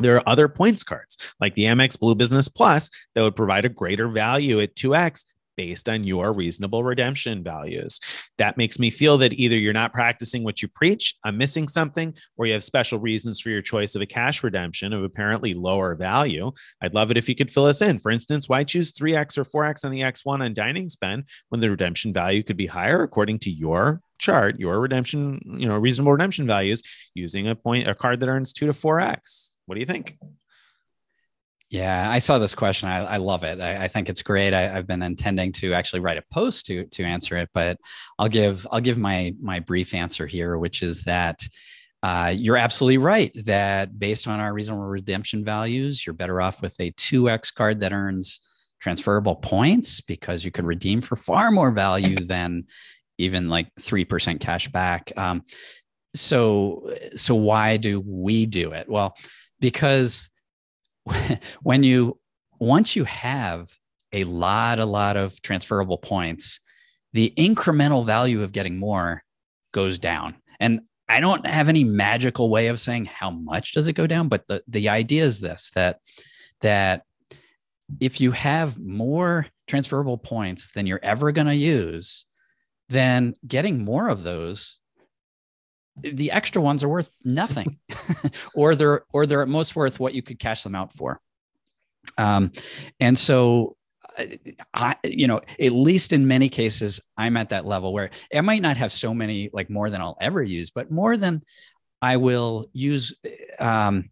there are other points cards like the Amex Blue Business Plus that would provide a greater value at 2x based on your reasonable redemption values. That makes me feel that either you're not practicing what you preach, I'm missing something, or you have special reasons for your choice of a cash redemption of apparently lower value. I'd love it if you could fill us in. For instance, why choose 3x or 4x on the X1 on dining spend when the redemption value could be higher according to your chart, your redemption, you know, reasonable redemption values using a point a card that earns 2 to 4x. What do you think? Yeah, I saw this question. I, I love it. I, I, think it's great. I, have been intending to actually write a post to to answer it, but I'll give I'll give my my brief answer here, which is that uh, you're absolutely right that based on our reasonable redemption values, you're better off with a two X card that earns transferable points because you could redeem for far more value than even like three percent cash back. Um, so so why do we do it? Well because <laughs> when you once you have a lot a lot of transferable points the incremental value of getting more goes down and i don't have any magical way of saying how much does it go down but the, the idea is this that that if you have more transferable points than you're ever going to use then getting more of those the extra ones are worth nothing <laughs> or they're or they're at most worth what you could cash them out for um, and so I, you know, at least in many cases, I'm at that level where I might not have so many, like more than I'll ever use, but more than I will use. Um,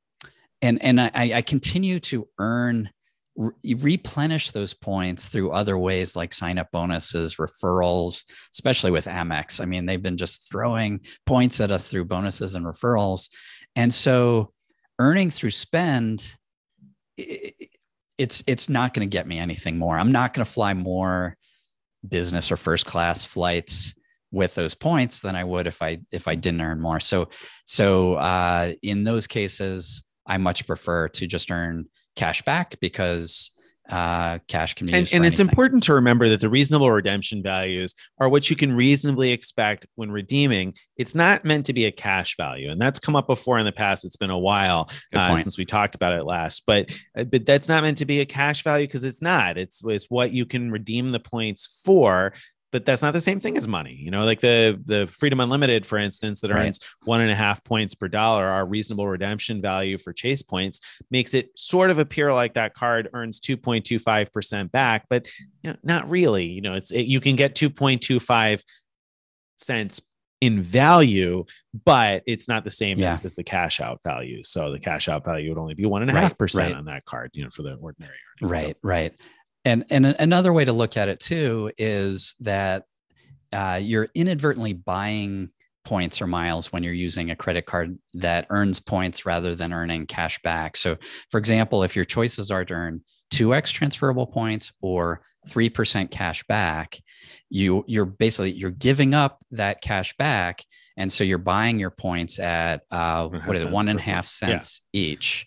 and and I, I continue to earn re- replenish those points through other ways like sign up bonuses, referrals, especially with Amex. I mean, they've been just throwing points at us through bonuses and referrals. And so earning through spend it's it's not going to get me anything more. I'm not going to fly more business or first class flights with those points than I would if I if I didn't earn more. So so uh, in those cases, I much prefer to just earn cash back because uh, cash can be and, and it's important to remember that the reasonable redemption values are what you can reasonably expect when redeeming it's not meant to be a cash value and that's come up before in the past it's been a while uh, since we talked about it last but uh, but that's not meant to be a cash value because it's not it's, it's what you can redeem the points for but that's not the same thing as money. You know, like the the Freedom Unlimited, for instance, that right. earns one and a half points per dollar, our reasonable redemption value for chase points makes it sort of appear like that card earns 2.25% back, but you know, not really. You know, it's it, you can get 2.25 cents in value, but it's not the same yeah. as, as, the cash out value. So the cash out value would only be one and a half percent on that card, you know, for the ordinary earnings. Right, so. right and and another way to look at it too is that uh, you're inadvertently buying points or miles when you're using a credit card that earns points rather than earning cash back. So, for example, if your choices are to earn 2x transferable points or 3% cash back, you you're basically you're giving up that cash back, and so you're buying your points at uh, what is it one and a half cents yeah. each,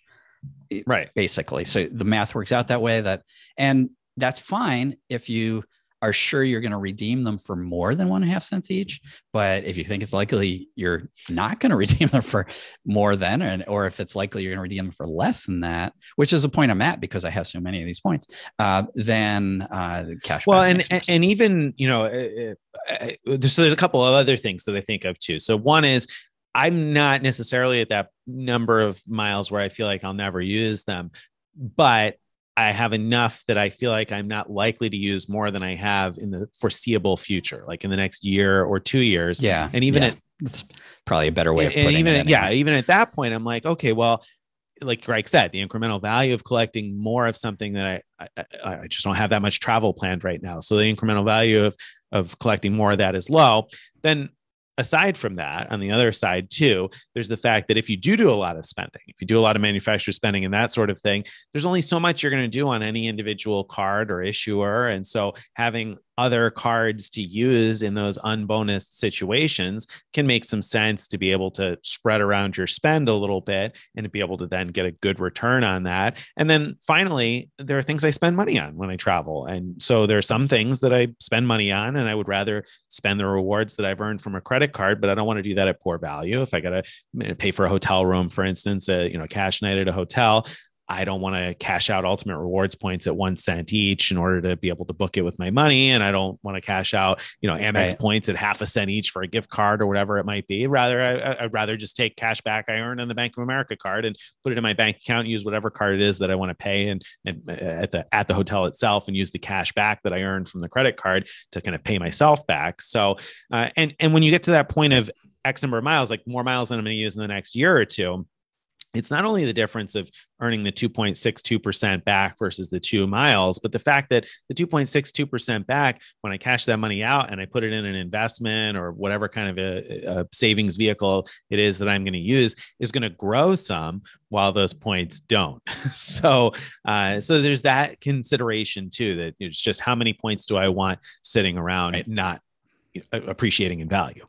right? Basically, so the math works out that way. That and that's fine if you are sure you're going to redeem them for more than one and a half cents each. But if you think it's likely you're not going <laughs> to redeem them for more than, and, or if it's likely you're going to redeem them for less than that, which is a point I'm at because I have so many of these points, uh, then uh, cash. Well, and, and, and even, you know, uh, uh so there's a couple of other things that I think of too. So one is I'm not necessarily at that number of miles where I feel like I'll never use them, but I have enough that I feel like I'm not likely to use more than I have in the foreseeable future, like in the next year or two years. Yeah. And even yeah. at it's probably a better way of putting even, it. Yeah. Even at that point, I'm like, okay, well, like Greg said, the incremental value of collecting more of something that I, I, I just don't have that much travel planned right now. So the incremental value of of collecting more of that is low. Then aside from that, on the other side, too, there's the fact that if you do do a lot of spending, if you do a lot of manufacturer spending and that sort of thing, there's only so much you're going to do on any individual card or issuer. And so having other cards to use in those unbonused situations can make some sense to be able to spread around your spend a little bit and be able to then get a good return on that. And then finally, there are things I spend money on when I travel. And so there are some things that I spend money on, and I would rather spend the rewards that I've earned from a credit card, but I don't want to do that at poor value. If I got to eh, pay for a hotel room, for instance, a, you know, cash night at a hotel, I don't want to cash out ultimate rewards points at one cent each in order to be able to book it with my money. And I don't want to cash out, you know, Amex right. points at half a cent each for a gift card or whatever it might be. Rather, I, would rather just take cash back I earn on the Bank of America card and put it in my bank account, use whatever card it is that I want to pay and, and at the at the hotel itself and use the cash back that I earned from the credit card to kind of pay myself back. So uh, and and when you get to that point of X number of miles, like more miles than I'm going to use in the next year or two, it's not only the difference of earning the 2.62% back versus the two miles, but the fact that the 2.62% back, when I cash that money out and I put it in an investment or whatever kind of a, a savings vehicle it is that I'm going to use, is going to grow some while those points don't. <laughs> so, uh, so there's that consideration too that it's just how many points do I want sitting around, right. not appreciating in value.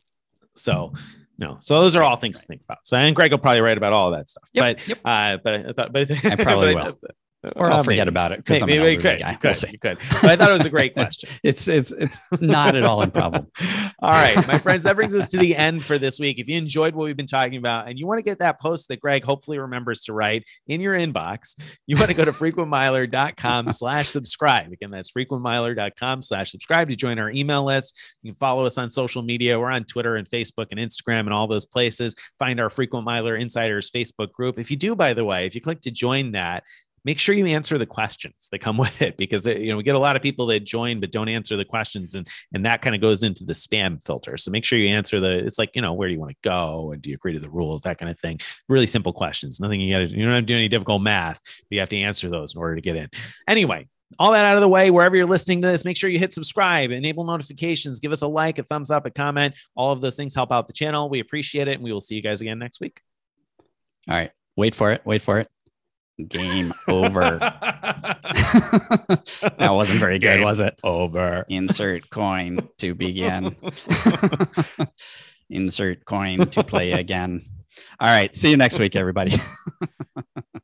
So. Mm-hmm no. So those are all things to think about. So and Greg will probably write about all that stuff. Yep, but yep. Uh, but I thought but I, I probably <laughs> but will. I, or I'll forget maybe. about it because I'm an elderly could, guy. You could, we'll could. But I thought it was a great <laughs> question. it's it's it's not at all a problem. <laughs> all right, my friends, that brings us to the end for this week. If you enjoyed what we've been talking about and you want to get that post that Greg hopefully remembers to write in your inbox, you want to go to frequentmiler.com <laughs> slash subscribe. Again, that's frequentmiler.com slash subscribe to join our email list. You can follow us on social media. We're on Twitter and Facebook and Instagram and all those places. Find our Frequent Miler Insiders Facebook group. If you do, by the way, if you click to join that, make sure you answer the questions that come <laughs> with it because it, eh, you know we get a lot of people that join but don't answer the questions and and that kind of goes into the spam filter so make sure you answer the it's like you know where do you want to go and do you agree to the rules that kind of thing really simple questions nothing you gotta you don't have to do any difficult math but you have to answer those in order to get in anyway all that out of the way, wherever you're listening to this, make sure you hit subscribe, enable notifications, give us a like, a thumbs up, a comment. All of those things help out the channel. We appreciate it, and we will see you guys again next week. All right. Wait for it. Wait for it. Game over. <laughs> that wasn't very good, was it? Over. Insert coin to begin. <laughs> Insert coin to play again. All right. See you next week, everybody. <laughs>